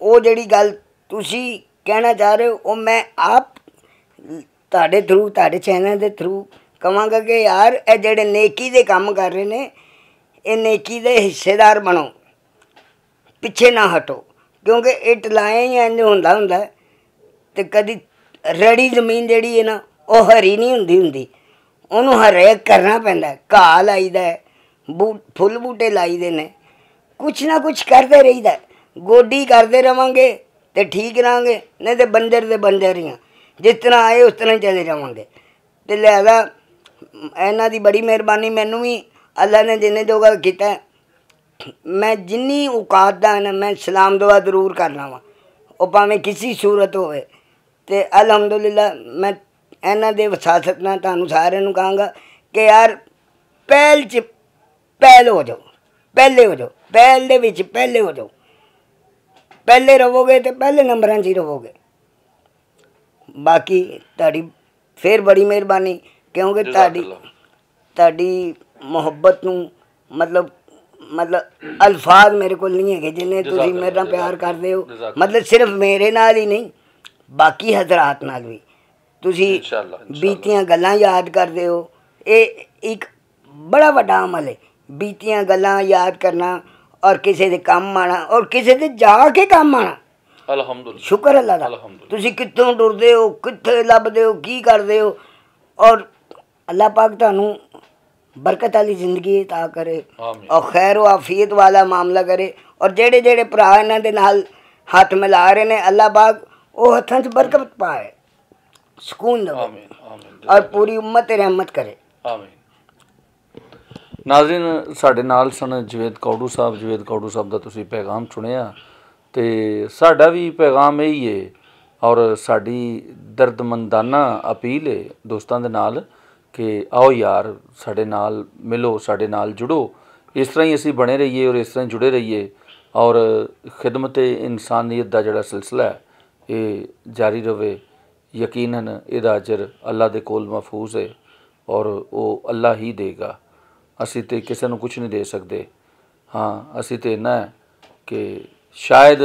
ਉਹ ਜਿਹੜੀ ਗੱਲ ਤੁਸੀਂ ਕਹਿਣਾ ਚਾਹ ਰਹੇ ਹੋ ਉਹ ਮੈਂ ਆਪ ਤੁਹਾਡੇ ਥਰੂ ਤੁਹਾਡੇ ਚੈਨਲ ਦੇ ਥਰੂ ਕਵਾਂਗਾ ਕਿ ਯਾਰ ਇਹ ਜਿਹੜੇ ਨੇਕੀ ਦੇ ਕੰਮ ਕਰ ਰਹੇ ਨੇ ਇਹ ਨੇਕੀ ਦੇ ਹਿੱਸੇਦਾਰ ਬਣੋ ਪਿੱਛੇ ਨਾ ਹਟੋ ਕਿਉਂਕਿ ਇਹ ਟਲਾਏ ਹੀ ਇੰਜ ਹੁੰਦਾ ਹੁੰਦਾ ਤੇ ਕਦੀ ਰੜੀ ਜ਼ਮੀਨ ਜਿਹੜੀ ਹੈ ਨਾ ਉਹ ਹਰੀ ਨਹੀਂ ਹੁੰਦੀ ਹੁੰਦੀ ਉਹਨੂੰ ਹਰੇਕ ਕਰਨਾ ਪੈਂਦਾ ਘਾਹ ਲਾਈਦਾ ਫੁੱਲ ਬੂਟੇ ਲਾਈਦੇ ਨੇ ਕੁਛ ਨਾ ਕੁਛ ਕਰਦੇ ਰਹੀਦਾ ਗੋਡੀ ਕਰਦੇ ਰਵਾਂਗੇ ਤੇ ਠੀਕ ਰਾਂਗੇ ਨਹੀਂ ਤੇ ਬੰਦਰ ਦੇ ਬੰਦਰ ਹੀ ਆ ਜਿਸ ਤਰ੍ਹਾਂ ਆਏ ਉਸ ਤਰ੍ਹਾਂ ਚਲੇ ਜਾਵਾਂਗੇ ਤੇ ਲਿਆਦਾ ਇਹਨਾਂ ਦੀ ਬੜੀ ਮਿਹਰਬਾਨੀ ਮੈਨੂੰ ਵੀ ਅੱਲਾ ਨੇ ਜਿੰਨੇ ਜੋਗਾ ਕੀਤਾ ਮੈਂ ਜਿੰਨੀ ਔਕਾਤ ਦਾ ਨਾ ਮੈਂ ਸਲਾਮ ਦੁਆ ਜ਼ਰੂਰ ਕਰਨਾ ਵਾ ਉਹ ਭਾਵੇਂ ਕਿਸੇ ਸੂਰਤ ਹੋਵੇ ਤੇ ਅਲਹਮਦੁਲਿਲਾ ਮੈਂ ਇਹਨਾਂ ਦੇ ਵਸਾਸਤ ਨਾਲ ਤੁਹਾਨੂੰ ਸਾਰਿਆਂ ਨੂੰ ਕਹਾਂਗਾ ਕਿ ਯਾਰ ਪਹਿਲ ਚ ਪਹਿਲ ਹੋ ਜਾਓ ਪਹਿਲੇ ਹੋ ਜਾਓ ਪਹਿਲ ਦੇ ਵਿੱਚ ਪਹਿਲੇ ਹੋ ਜਾਓ ਪਹਿਲੇ ਰਹੋਗੇ ਤੇ ਪਹਿਲੇ ਨੰਬਰਾਂ 'ਚ ਹੀ ਰਹੋਗੇ ਬਾਕੀ ਤੁਹਾਡੀ ਫੇਰ ਬੜੀ ਮਿਹਰਬਾਨੀ ਕਿਉਂਕਿ ਤੁਹਾਡੀ ਤੁਹਾਡੀ ਮੁਹੱਬਤ ਨੂੰ ਮਤਲਬ मतलब अल्फाज मेरे को नहीं है जिन्हें तुम मेरे प्यार कर दे मतलब सिर्फ मेरे नाल ही नहीं बाकी हजरात नाल भी तुम बीतिया गल याद कर दे एक बड़ा वाला अमल है बीतिया गल याद करना और किसी के काम आना और किसी के जाके काम आना शुक्र अल्लाह का तुम कितों टुरते हो कितों लभद हो की करते हो और अल्लाह पाक थानू ਬਰਕਤ ਵਾਲੀ ਜ਼ਿੰਦਗੀ عطا ਕਰੇ ਔਰ ਖੈਰ ਵਾ ਫੀਤ ਵਾਲਾ ਮਾਮਲਾ ਕਰੇ ਔਰ ਜਿਹੜੇ ਜਿਹੜੇ ਭਰਾ ਇਹਨਾਂ ਦੇ ਨਾਲ ਹੱਥ ਮਿਲਾ ਰਹੇ ਨੇ ਅੱਲਾ ਬਾਗ ਉਹ ਹੱਥਾਂ 'ਚ ਬਰਕਤ ਪਾਏ ਸਕੂਨ ਦੇ ਆਮੀਨ ਔਰ ਪੂਰੀ ਉਮਤ ਰਹਿਮਤ ਕਰੇ ਆਮੀਨ ਨਾਜ਼ਰੀਨ ਸਾਡੇ ਨਾਲ ਸਨ ਜਵੇਦ ਕੌੜੂ ਸਾਹਿਬ ਜਵੇਦ ਕੌੜੂ ਸਾਹਿਬ ਦਾ ਤੁਸੀਂ ਪੈਗਾਮ ਸੁਣਿਆ ਤੇ ਸਾਡਾ ਵੀ ਪੈਗਾਮ ਇਹੀ ਹੈ ਔਰ ਸਾਡੀ ਦਰਦਮੰਦਾਨਾ ਅਪੀਲ ਹੈ ਦੋਸਤਾਂ ਦੇ ਨਾਲ ਕਿ ਆਓ ਯਾਰ ਸਾਡੇ ਨਾਲ ਮਿਲੋ ਸਾਡੇ ਨਾਲ ਜੁੜੋ ਇਸ ਤਰ੍ਹਾਂ ਹੀ ਅਸੀਂ ਬਣੇ ਰਹੀਏ ਔਰ ਇਸ ਤਰ੍ਹਾਂ ਜੁੜੇ ਰਹੀਏ ਔਰ ਖਿਦਮਤ ਇਨਸਾਨੀਅਤ ਦਾ ਜਿਹੜਾ ਸਿਲਸਿਲਾ ਹੈ ਇਹ ਜਾਰੀ ਰਵੇ ਯਕੀਨਨ ਇਹਦਾ ਅਜਰ ਅੱਲਾ ਦੇ ਕੋਲ ਮਹਫੂਜ਼ ਹੈ ਔਰ ਉਹ ਅੱਲਾ ਹੀ ਦੇਗਾ ਅਸੀਂ ਤੇ ਕਿਸੇ ਨੂੰ ਕੁਝ ਨਹੀਂ ਦੇ ਸਕਦੇ ਹਾਂ ਅਸੀਂ ਤੇ ਨਾ ਕਿ ਸ਼ਾਇਦ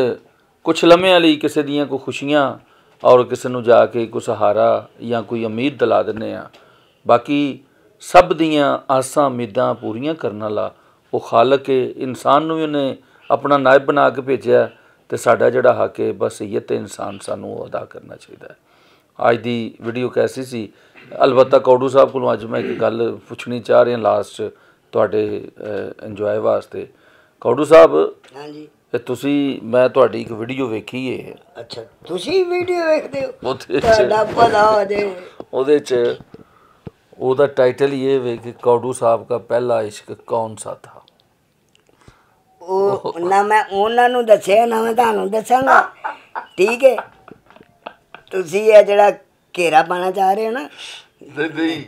ਕੁਝ ਲਮੇ ਲਈ ਕਿਸੇ ਦੀਆਂ ਕੋ ਖੁਸ਼ੀਆਂ ਔਰ ਕਿਸੇ ਨੂੰ ਜਾ ਕੇ ਕੋ ਸਹਾਰਾ ਜਾਂ ਕੋਈ ਉਮੀਦ ਦਿਲਾ ਦਿੰਨੇ ਆ ਬਾਕੀ ਸਭ ਦੀਆਂ ਆਸਾਂ ਉਮੀਦਾਂ ਪੂਰੀਆਂ ਕਰਨ ਵਾਲਾ ਉਹ ਖਾਲਕ ਹੈ ਇਨਸਾਨ ਨੂੰ ਵੀ ਉਹਨੇ ਆਪਣਾ ਨਾਇਬ ਬਣਾ ਕੇ ਭੇਜਿਆ ਤੇ ਸਾਡਾ ਜਿਹੜਾ ਹੱਕ ਹੈ ਬਸ ਇਹ ਤੇ ਇਨਸਾਨ ਸਾਨੂੰ ਉਹ ਅਦਾ ਕਰਨਾ ਚਾਹੀਦਾ ਹੈ ਅੱਜ ਦੀ ਵੀਡੀਓ ਕੈਸੀ ਸੀ ਅਲਬਤਾ ਕੌੜੂ ਸਾਹਿਬ ਕੋਲੋਂ ਅੱਜ ਮੈਂ ਇੱਕ ਗੱਲ ਪੁੱਛਣੀ ਚਾਹ ਰਿਹਾ ਲਾਸਟ ਤੁਹਾਡੇ ਇੰਜੋਏ ਵਾਸਤੇ ਕੌੜੂ ਸਾਹਿਬ ਹਾਂਜੀ ਤੇ ਤੁਸੀਂ ਮੈਂ ਤੁਹਾਡੀ ਇੱਕ ਵੀਡੀਓ ਵੇਖੀ ਏ ਅੱਛਾ ਤੁਸੀਂ ਵੀਡੀਓ ਵੇਖਦੇ ਹੋ ਤੁਹਾਡਾ ਪਤਾ ਹੋ ਜੇ ਉਹਦੇ ਚ ਉਹਦਾ ਟਾਈਟਲ ਇਹ ਵੇ ਕਿ ਕੌਡੂ ਸਾਹਿਬ ਦਾ ਪਹਿਲਾ ਇਸ਼ਕ ਕੌਣ ਸਾ ਥਾ ਉਹ ਨਾ ਮੈਂ ਉਹਨਾਂ ਨੂੰ ਦੱਸਿਆ ਨਾ ਮੈਂ ਤੁਹਾਨੂੰ ਦੱਸਾਂਗਾ ਠੀਕ ਹੈ ਤੁਸੀਂ ਇਹ ਜਿਹੜਾ ਘੇਰਾ ਪਾਣਾ ਚਾਹ ਰਹੇ ਹੋ ਨਾ ਨਹੀਂ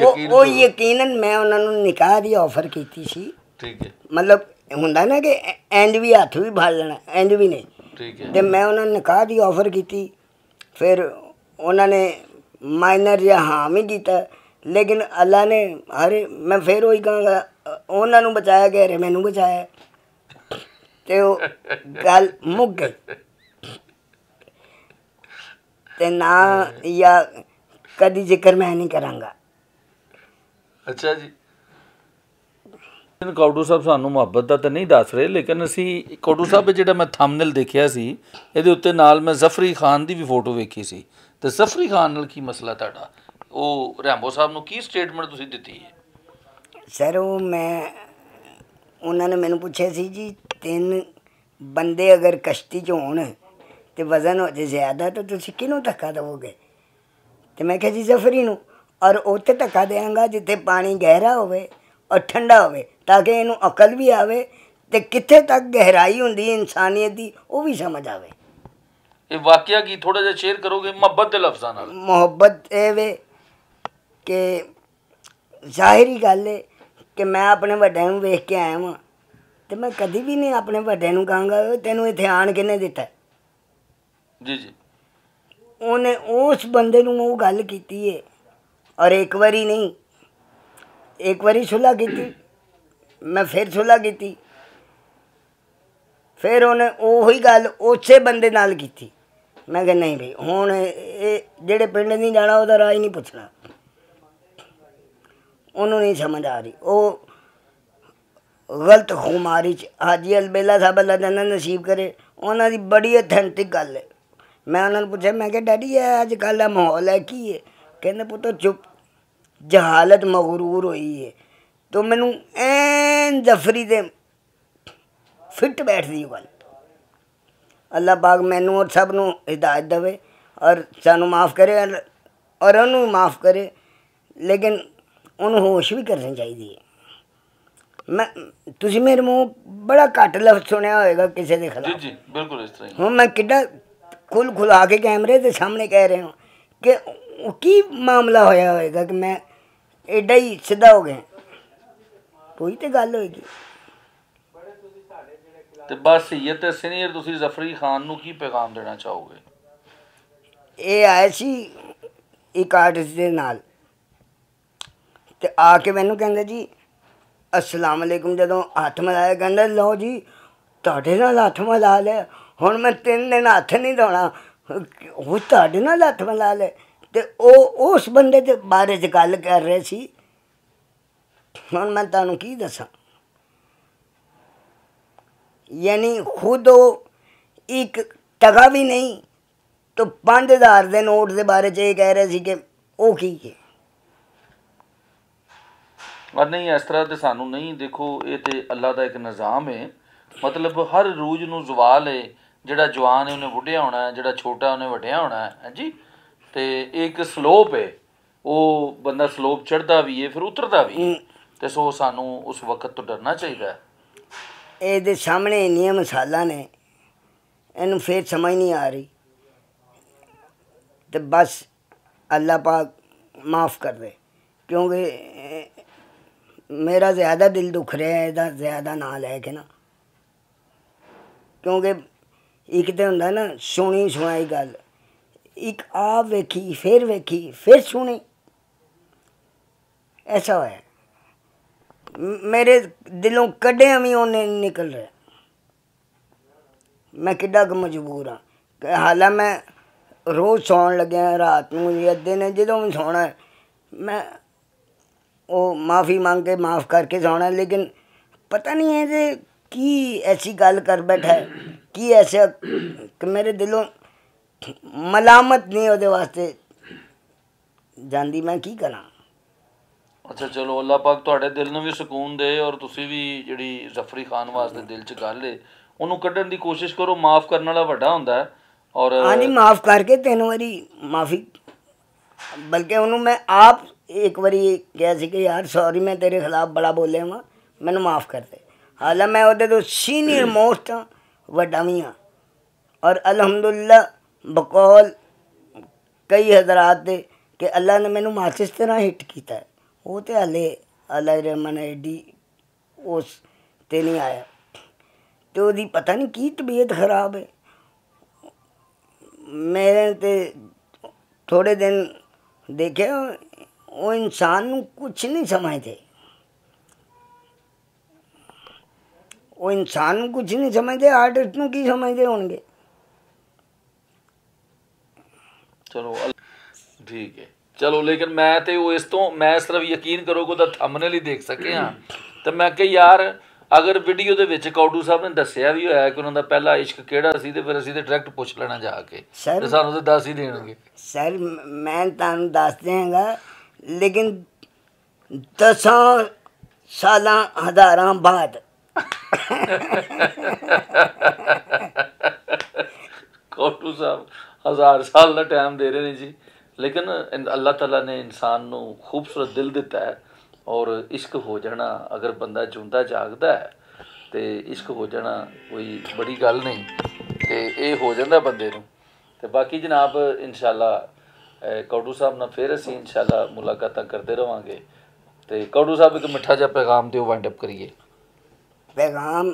ਯਕੀਨ ਉਹ ਯਕੀਨਨ ਮੈਂ ਉਹਨਾਂ ਨੂੰ ਨਿਕਾਹ ਦੀ ਆਫਰ ਕੀਤੀ ਸੀ ਠੀਕ ਹੈ ਮਤਲਬ ਹੁੰਦਾ ਨਾ ਕਿ ਐਂਡ ਵੀ ਹੱਥ ਵੀ ਭਾਲ ਲੈਣਾ ਐਂਡ ਵੀ ਨਹੀਂ ਠੀਕ ਹੈ ਤੇ ਮੈਂ ਉਹਨਾਂ ਨੂੰ ਨਿਕਾਹ ਦੀ ਆਫਰ ਕੀਤੀ ਫਿਰ ਉਹਨਾਂ ਨੇ ਮਾਈਨਰ ਜਾਂ ਹਾਂ ਵੀ ਕੀਤਾ ਲੇਕਿਨ ਅੱਲਾ ਨੇ ਹਰੇ ਮੈਂ ਫੇਰ ਉਹੀ ਕਹਾਂਗਾ ਉਹਨਾਂ ਨੂੰ ਬਚਾਇਆ ਗਿਆ ਰੇ ਮੈਨੂੰ ਬਚਾਇਆ ਤੇ ਉਹ ਗੱਲ ਮੁੱਕ ਗਈ ਤੇ ਨਾ ਯਾ ਕਦੀ ਜ਼ਿਕਰ ਮੈਂ ਨਹੀਂ ਕਰਾਂਗਾ ਅੱਛਾ ਜੀ ਕੌਡੂ ਸਾਹਿਬ ਸਾਨੂੰ ਮੁਹੱਬਤ ਦਾ ਤਾਂ ਨਹੀਂ ਦੱਸ ਰਹੇ ਲੇਕਿਨ ਅਸੀਂ ਕੌਡੂ ਸਾਹਿਬ ਜਿਹੜਾ ਮੈਂ ਥੰਬਨੇਲ ਦੇਖਿਆ ਸੀ ਇਹਦੇ ਉੱਤੇ ਨਾਲ ਮੈਂ ਜ਼ਫਰੀ ਖਾਨ ਦੀ ਵੀ ਫੋਟੋ ਵੇਖੀ ਸੀ ਤੇ ਜ਼ਫਰੀ ਖਾਨ ਨਾਲ ਕੀ ਮਸਲਾ ਤੁਹਾਡਾ ਉਹ ਰਹਿਮੋ ਸਾਹਿਬ ਨੂੰ ਕੀ ਸਟੇਟਮੈਂਟ ਤੁਸੀਂ ਦਿੱਤੀ ਹੈ ਸਰ ਉਹ ਮੈਂ ਉਹਨਾਂ ਨੇ ਮੈਨੂੰ ਪੁੱਛਿਆ ਸੀ ਜੀ ਤਿੰਨ ਬੰਦੇ ਅਗਰ ਕਸ਼ਤੀ 'ਚ ਹੋਣ ਤੇ ਵਜ਼ਨ ਹੋ ਜੇ ਜ਼ਿਆਦਾ ਤਾਂ ਤੁਸੀਂ ਕਿਹਨੂੰ ਧੱਕਾ ਦੇਵੋਗੇ ਤੇ ਮੈਂ ਕਿਹਾ ਜੀ ਜ਼ਫਰੀ ਨੂੰ ਔਰ ਉੱਥੇ ਧੱਕਾ ਦੇਵਾਂਗਾ ਜਿੱਥੇ ਪਾਣੀ ਗਹਿਰਾ ਹੋਵੇ ਔਰ ਠੰਡਾ ਹੋਵੇ ਤਾਂ ਕਿ ਇਹਨੂੰ ਅਕਲ ਵੀ ਆਵੇ ਤੇ ਕਿੱਥੇ ਤੱਕ ਗਹਿਰਾਈ ਹੁੰਦੀ ਹੈ ਇਨਸਾਨੀਅਤ ਦੀ ਉਹ ਵੀ ਸਮਝ ਆਵੇ ਇਹ ਵਾਕਿਆ ਕੀ ਥੋੜਾ ਜਿਹਾ ਸ਼ੇਅਰ ਕਰੋਗੇ ਮੁਹੱਬਤ ਦੇ ਲਫ਼ਜ਼ਾਂ ਨਾਲ ਮੁਹੱਬਤ ਇਹ ਵੇ ਕਿ ਜ਼ਾਹਿਰੀ ਗੱਲ ਏ ਕਿ ਮੈਂ ਆਪਣੇ ਵੱਡਿਆਂ ਨੂੰ ਵੇਖ ਕੇ ਆਇਆ ਹਾਂ ਤੇ ਮੈਂ ਕਦੀ ਵੀ ਨਹੀਂ ਆਪਣੇ ਵੱਡਿਆਂ ਨੂੰ ਕਹਾਂਗਾ ਤੈਨੂੰ ਇੱਥੇ ਆਣ ਕਿਨੇ ਦਿੱਤਾ ਜੀ ਜੀ ਉਹਨੇ ਉਸ ਬੰਦੇ ਨੂੰ ਉਹ ਗੱਲ ਕੀਤੀ ਏ ਔਰ ਇੱਕ ਵਾਰੀ ਨਹੀਂ ਇੱਕ ਵਾਰੀ ਸੁਲਾ ਕੀਤੀ ਮੈਂ ਫਿਰ ਸੁਲਾ ਕੀਤੀ ਫਿਰ ਉਹਨੇ ਉਹੀ ਗੱਲ ਉਸੇ ਬੰਦੇ ਨਾਲ ਕੀਤੀ ਮੈਂ ਕਿਹਾ ਨਹੀਂ ਭਈ ਹੁਣ ਇਹ ਜਿਹੜੇ ਪਿੰਡ ਨਹੀਂ ਜਾਣਾ ਉਹਦਾ ਰਾਜ ਨਹੀਂ ਪੁੱਛਣਾ ਉਹਨੂੰ ਨਹੀਂ ਸਮਝ ਆ ਰਹੀ ਉਹ ਗਲਤ ਖੁਮਾਰੀ ਚ ਹਾਜੀ ਅਲਬੇਲਾ ਸਾਹਿਬ ਅੱਲਾ ਨਾ ਨਸੀਬ ਕਰੇ ਉਹਨਾਂ ਦੀ ਬੜੀ ਅਥੈਂਟਿਕ ਗੱਲ ਹੈ ਮੈਂ ਉਹਨਾਂ ਨੂੰ ਪੁੱਛਿਆ ਮੈਂ ਕਿਹਾ ਡੈਡੀ ਇਹ ਅੱਜ ਕੱਲ ਦਾ ਮਾਹੌਲ ਹੈ ਕੀ ਹੈ ਕਹਿੰਦੇ ਪੁੱਤੋ ਚੁੱਪ ਜਹਾਲਤ ਮਗਰੂਰ ਹੋਈ ਹੈ ਤੋ ਮੈਨੂੰ ਐਨ ਜ਼ਫਰੀ ਦੇ ਫਿੱਟ ਬੈਠਦੀ ਗੱਲ ਅੱਲਾ ਬਾਗ ਮੈਨੂੰ ਔਰ ਸਭ ਨੂੰ ਹਿਦਾਇਤ ਦੇਵੇ ਔਰ ਸਾਨੂੰ ਮਾਫ ਕਰੇ ਔਰ ਉਹਨੂੰ ਮਾਫ ਕਰੇ ਲੇਕਿਨ ਉਹਨੂੰ ਹੋਸ਼ ਵੀ ਕਰਨੀ ਚਾਹੀਦੀ ਹੈ ਮੈਂ ਤੁਸੀਂ ਮੇਰੇ ਮੂੰਹ ਬੜਾ ਘੱਟ ਲਫ਼ਜ਼ ਸੁਣਿਆ ਹੋਵੇਗਾ ਕਿਸੇ ਦੇ ਖਿਲਾਫ ਜੀ ਜੀ ਬਿਲਕੁਲ ਇਸ ਤਰ੍ਹਾਂ ਹੁਣ ਮੈਂ ਕਿੱਡਾ ਖੁੱਲ ਖੁਲਾ ਕੇ ਕੈਮਰੇ ਦੇ ਸਾਹਮਣੇ ਕਹਿ ਰਿਹਾ ਹਾਂ ਕਿ ਕੀ ਮਾਮਲਾ ਹੋਇਆ ਹੋਵੇਗਾ ਕਿ ਮੈਂ ਐਡਾ ਹੀ ਸਿੱਧਾ ਹੋ ਗਿਆ ਕੋਈ ਤੇ ਗੱਲ ਹੋਏਗੀ ਤੇ ਬਸ ਇਹ ਤੇ ਸੀਨੀਅਰ ਤੁਸੀਂ ਜ਼ਫਰੀ ਖਾਨ ਨੂੰ ਕੀ ਪੈਗਾਮ ਦੇਣਾ ਚਾਹੋਗੇ ਇਹ ਆਇਆ ਸੀ ਇੱਕ ਆਰਟਿਸਟ ਦੇ ਨਾਲ ਤੇ ਆ ਕੇ ਮੈਨੂੰ ਕਹਿੰਦੇ ਜੀ ਅਸਲਾਮ ਅਲੈਕਮ ਜਦੋਂ ਹੱਥ ਮਲਾਇਆ ਕਹਿੰਦਾ ਲਓ ਜੀ ਤੁਹਾਡੇ ਨਾਲ ਹੱਥ ਮਿਲਾ ਲਿਆ ਹੁਣ ਮੈਂ ਤਿੰਨ ਦਿਨ ਹੱਥ ਨਹੀਂ ਧੋਣਾ ਉਹ ਤੁਹਾਡੇ ਨਾਲ ਹੱਥ ਮਿਲਾ ਲੈ ਤੇ ਉਹ ਉਸ ਬੰਦੇ ਦੇ ਬਾਰੇ ਚ ਗੱਲ ਕਰ ਰਹੇ ਸੀ ਹੁਣ ਮੈਂ ਤੁਹਾਨੂੰ ਕੀ ਦੱਸਾਂ ਯਾਨੀ ਖੁਦ ਉਹ ਇੱਕ ਟਗਾ ਵੀ ਨਹੀਂ ਤੋ 5000 ਦੇ ਨੋਟ ਦੇ ਬਾਰੇ ਚ ਇਹ ਕਹਿ ਰਹੇ ਸੀ ਕਿ ਉਹ ਕੀ ਹੈ ਪਰ ਨਹੀਂ ਇਸ ਤਰ੍ਹਾਂ ਤੇ ਸਾਨੂੰ ਨਹੀਂ ਦੇਖੋ ਇਹ ਤੇ ਅੱਲਾ ਦਾ ਇੱਕ ਨਿਜ਼ਾਮ ਹੈ ਮਤਲਬ ਹਰ ਰੂਜ ਨੂੰ ਜ਼ਵਾਲ ਹੈ ਜਿਹੜਾ ਜਵਾਨ ਹੈ ਉਹਨੇ ਬੁੱਢਿਆ ਹੋਣਾ ਹੈ ਜਿਹੜਾ ਛੋਟਾ ਉਹਨੇ ਵੱਡਿਆ ਹੋਣਾ ਹੈ ਹਾਂਜੀ ਤੇ ਇੱਕ ਸਲੋਪ ਹੈ ਉਹ ਬੰਦਾ ਸਲੋਪ ਚੜਦਾ ਵੀ ਹੈ ਫਿਰ ਉਤਰਦਾ ਵੀ ਤੇ ਸੋ ਸਾਨੂੰ ਉਸ ਵਕਤ ਤੋਂ ਡਰਨਾ ਚਾਹੀਦਾ ਹੈ ਇਹਦੇ ਸਾਹਮਣੇ ਇੰਨੀਆਂ ਮਸਾਲਾ ਨੇ ਇਹਨੂੰ ਫੇਰ ਸਮਝ ਨਹੀਂ ਆ ਰਹੀ ਤੇ ਬਸ ਅੱਲਾ ਪਾਕ ਮਾਫ ਕਰ ਦੇ ਕਿਉਂਕਿ ਮੇਰਾ ਜ਼ਿਆਦਾ ਦਿਲ ਦੁਖ ਰਿਹਾ ਹੈ ਇਹਦਾ ਜ਼ਿਆਦਾ ਨਾਂ ਲੈ ਕੇ ਨਾ ਕਿਉਂਕਿ ਇੱਕ ਤੇ ਹੁੰਦਾ ਨਾ ਸੁਣੀ ਸੁਣਾਈ ਗੱਲ ਇੱਕ ਆ ਵੇਖੀ ਫਿਰ ਵੇਖੀ ਫਿਰ ਸੁਣੀ ਐਸਾ ਹੋਇਆ ਮੇਰੇ ਦਿਲੋਂ ਕੱਢਿਆ ਵੀ ਉਹਨੇ ਨਿਕਲ ਰਿਹਾ ਮੈਂ ਕਿੱਡਾ ਕੁ ਮਜਬੂਰ ਆ ਹਾਲਾ ਮੈਂ ਰੋਜ਼ ਸੌਣ ਲੱਗਿਆ ਰਾਤ ਨੂੰ ਜਾਂ ਦਿਨ ਜਦੋਂ ਵੀ ਸੌਣਾ ਮੈਂ ਉਹ ਮਾਫੀ ਮੰਗ ਕੇ ਮਾਫ ਕਰਕੇ ਜਾਣਾ ਲੇਕਿਨ ਪਤਾ ਨਹੀਂ ਹੈ ਜੇ ਕੀ ਐਸੀ ਗੱਲ ਕਰ ਬੈਠਾ ਕੀ ਐਸਾ ਕਿ ਮੇਰੇ ਦਿਲੋਂ ਮਲਾਮਤ ਨਹੀਂ ਉਹਦੇ ਵਾਸਤੇ ਜਾਂਦੀ ਮੈਂ ਕੀ ਕਰਾਂ ਅੱਛਾ ਚਲੋ ਅੱਲਾਹ ਪਾਕ ਤੁਹਾਡੇ ਦਿਲ ਨੂੰ ਵੀ ਸਕੂਨ ਦੇ ਔਰ ਤੁਸੀਂ ਵੀ ਜਿਹੜੀ ਜ਼ਫਰੀ ਖਾਨ ਵਾਸਤੇ ਦਿਲ 'ਚ ਗੱਲ ਏ ਉਹਨੂੰ ਕੱਢਣ ਦੀ ਕੋਸ਼ਿਸ਼ ਕਰੋ ਮਾਫ ਕਰਨ ਵਾਲਾ ਵੱਡਾ ਹੁੰਦਾ ਔਰ ਹਾਂ ਨਹੀਂ ਮਾਫ ਕਰਕੇ ਤਿੰਨ ਵਾਰੀ ਮਾਫੀ ਬਲਕਿ ਉਹਨੂੰ ਮੈਂ ਆਪ ਇੱਕ ਵਾਰੀ ਕਿਹਾ ਸੀ ਕਿ ਯਾਰ ਸੌਰੀ ਮੈਂ ਤੇਰੇ ਖਿਲਾਫ ਬੜਾ ਬੋਲਿਆ ਵਾਂ ਮੈਨੂੰ ਮਾਫ ਕਰ ਦੇ ਹਾਲਾ ਮੈਂ ਉਹਦੇ ਤੋਂ ਸੀਨੀਅਰ ਮੋਸਟ ਹਾਂ ਵੱਡਾ ਵੀ ਹਾਂ ਔਰ ਅਲਹਮਦੁਲਿਲਾ ਬਕੌਲ ਕਈ ਹਜ਼ਰਤ ਦੇ ਕਿ ਅੱਲਾ ਨੇ ਮੈਨੂੰ ਮਾਚਿਸ ਤਰ੍ਹਾਂ ਹਿੱਟ ਕੀਤਾ ਉਹ ਤੇ ਹਲੇ ਅੱਲਾ ਰਹਿਮਾਨ ਐਡੀ ਉਸ ਤੇ ਨਹੀਂ ਆਇਆ ਤੇ ਉਹਦੀ ਪਤਾ ਨਹੀਂ ਕੀ ਤਬੀਅਤ ਖਰਾਬ ਹੈ ਮੇਰੇ ਤੇ ਥੋੜੇ ਦਿਨ ਦੇਖਿਆ ਉਹ ਇਨਸਾਨ ਨੂੰ ਕੁਝ ਨਹੀਂ ਸਮਝਦੇ ਉਹ ਇਨਸਾਨ ਨੂੰ ਕੁਝ ਨਹੀਂ ਸਮਝਦੇ ਆਰਟਿਸਟ ਨੂੰ ਕੀ ਸਮਝਦੇ ਹੋਣਗੇ ਚਲੋ ਠੀਕ ਹੈ ਚਲੋ ਲੇਕਿਨ ਮੈਂ ਤੇ ਉਹ ਇਸ ਤੋਂ ਮੈਂ ਸਿਰਫ ਯਕੀਨ ਕੋ ਤਾਂ ਥੰਬਨੇਲ ਹੀ ਦੇਖ ਸਕੇ ਆ ਤੇ ਮੈਂ ਕਿ ਯਾਰ ਅਗਰ ਵੀਡੀਓ ਦੇ ਵਿੱਚ ਕੌਡੂ ਸਾਹਿਬ ਨੇ ਦੱਸਿਆ ਵੀ ਹੋਇਆ ਕਿ ਉਹਨਾਂ ਦਾ ਪਹਿਲਾ ਇਸ਼ਕ ਕਿਹੜਾ ਸੀ ਤੇ ਫਿਰ ਅਸੀਂ ਤੇ ਡਾਇਰੈਕਟ ਪੁੱਛ ਲੈਣਾ ਜਾ ਕੇ ਤੇ ਸਾਨੂੰ ਤੇ ਦੱਸ ਹੀ ਦੇਣਗੇ ਸਰ ਮੈਂ ਤੁਹਾਨੂੰ ਦੱਸ ਦੇਵਾਂਗਾ ਲੇਕਿਨ ਦਸਾਂ ਸਾਲਾਂ ਹਜ਼ਾਰਾਂ ਬਾਅਦ ਕੋਟੂ ਸਾਹਿਬ ਹਜ਼ਾਰ ਸਾਲ ਦਾ ਟਾਈਮ ਦੇ ਰਹੇ ਨੇ ਜੀ ਲੇਕਿਨ ਅੱਲਾਹ ਤਾਲਾ ਨੇ ਇਨਸਾਨ ਨੂੰ ਖੂਬਸੂਰਤ ਦਿਲ ਦਿੱਤਾ ਹੈ ਔਰ ਇਸ਼ਕ ਹੋ ਜਾਣਾ ਅਗਰ ਬੰਦਾ ਜੁੰਦਾ ਜਾਗਦਾ ਹੈ ਤੇ ਇਸ਼ਕ ਹੋ ਜਾਣਾ ਕੋਈ ਬੜੀ ਗੱਲ ਨਹੀਂ ਤੇ ਇਹ ਹੋ ਜਾਂਦਾ ਬੰਦੇ ਨੂੰ ਤੇ ਬਾਕੀ ਜਨਾਬ ਇਨਸ਼ਾਅੱਲਾ ਕੌਡੂ ਸਾਹਿਬ ਨਾਲ ਫੇਰ ਅਸੀਂ ਇਨਸ਼ਾਅੱਲਾ ਮੁਲਾਕਾਤਾਂ ਕਰਦੇ ਰਵਾਂਗੇ ਤੇ ਕੌਡੂ ਸਾਹਿਬ ਇੱਕ ਮਿੱਠਾ ਜਿਹਾ ਪੈਗਾਮ ਦਿਓ ਵਾਈਂਡ ਅਪ ਕਰੀਏ ਪੈਗਾਮ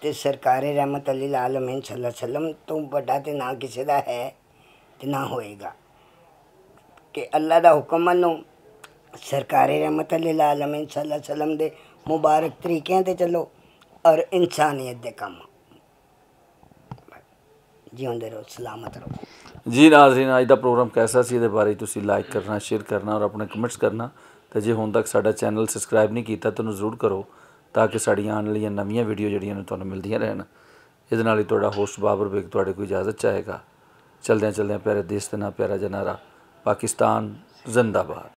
ਤੇ ਸਰਕਾਰੇ ਰਹਿਮਤ ਅਲੀ ਆਲਮੀਨ ਇਨਸ਼ਾਅੱਲਾ ਸਲਮ ਤੋਂ ਵੱਡਾ ਤੇ ਨਾ ਕਿਸੇ ਦਾ ਹੈ ਤੇ ਨਾ ਹੋਏਗਾ ਕਿ ਅੱਲਾ ਦਾ ਹੁਕਮ ਮੰਨੋ ਸਰਕਾਰੇ ਰਹਿਮਤ ਅਲੀ ਆਲਮੀਨ ਇਨਸ਼ਾਅੱਲਾ ਸਲਮ ਦੇ ਮੁਬਾਰਕ ਤਰੀਕਿਆਂ ਤੇ ਚੱਲੋ ਔਰ ਇਨਸਾਨੀਅਤ ਦੇ ਕੰਮ ਜਿਉਂਦੇ ਰਹੋ ਸਲਾਮਤ ਰਹੋ ਜੀ ਨਾਜ਼ਰੀਨ ਅੱਜ ਦਾ ਪ੍ਰੋਗਰਾਮ ਕੈਸਾ ਸੀ ਇਹਦੇ ਬਾਰੇ ਤੁਸੀਂ ਲਾਈਕ ਕਰਨਾ ਸ਼ੇਅਰ ਕਰਨਾ ਔਰ ਆਪਣੇ ਕਮੈਂਟਸ ਕਰਨਾ ਤੇ ਜੇ ਹੁਣ ਤੱਕ ਸਾਡਾ ਚੈਨਲ ਸਬਸਕ੍ਰਾਈਬ ਨਹੀਂ ਕੀਤਾ ਤਾਂ ਉਹਨੂੰ ਜ਼ਰੂਰ ਕਰੋ ਤਾਂ ਕਿ ਸਾਡੀਆਂ ਆਉਣ ਵਾਲੀਆਂ ਨਵੀਆਂ ਵੀਡੀਓ ਜਿਹੜੀਆਂ ਨੇ ਤੁਹਾਨੂੰ ਮਿਲਦੀਆਂ ਰਹਿਣ ਇਹਦੇ ਨਾਲ ਹੀ ਤੁਹਾਡਾ ਹੋਸਟ ਬਾਬਰ ਬੇਗ ਤੁਹਾਡੇ ਕੋਈ ਇਜਾਜ਼ਤ ਚਾਹੇਗਾ ਚਲਦਿਆਂ ਚਲਦਿਆਂ ਪਿਆਰੇ ਦੇਸ਼ ਤੇ ਨਾ ਪਿਆਰਾ ਜਨਾਰਾ ਪਾਕਿਸਤਾਨ ਜ਼ਿੰਦਾਬਾਦ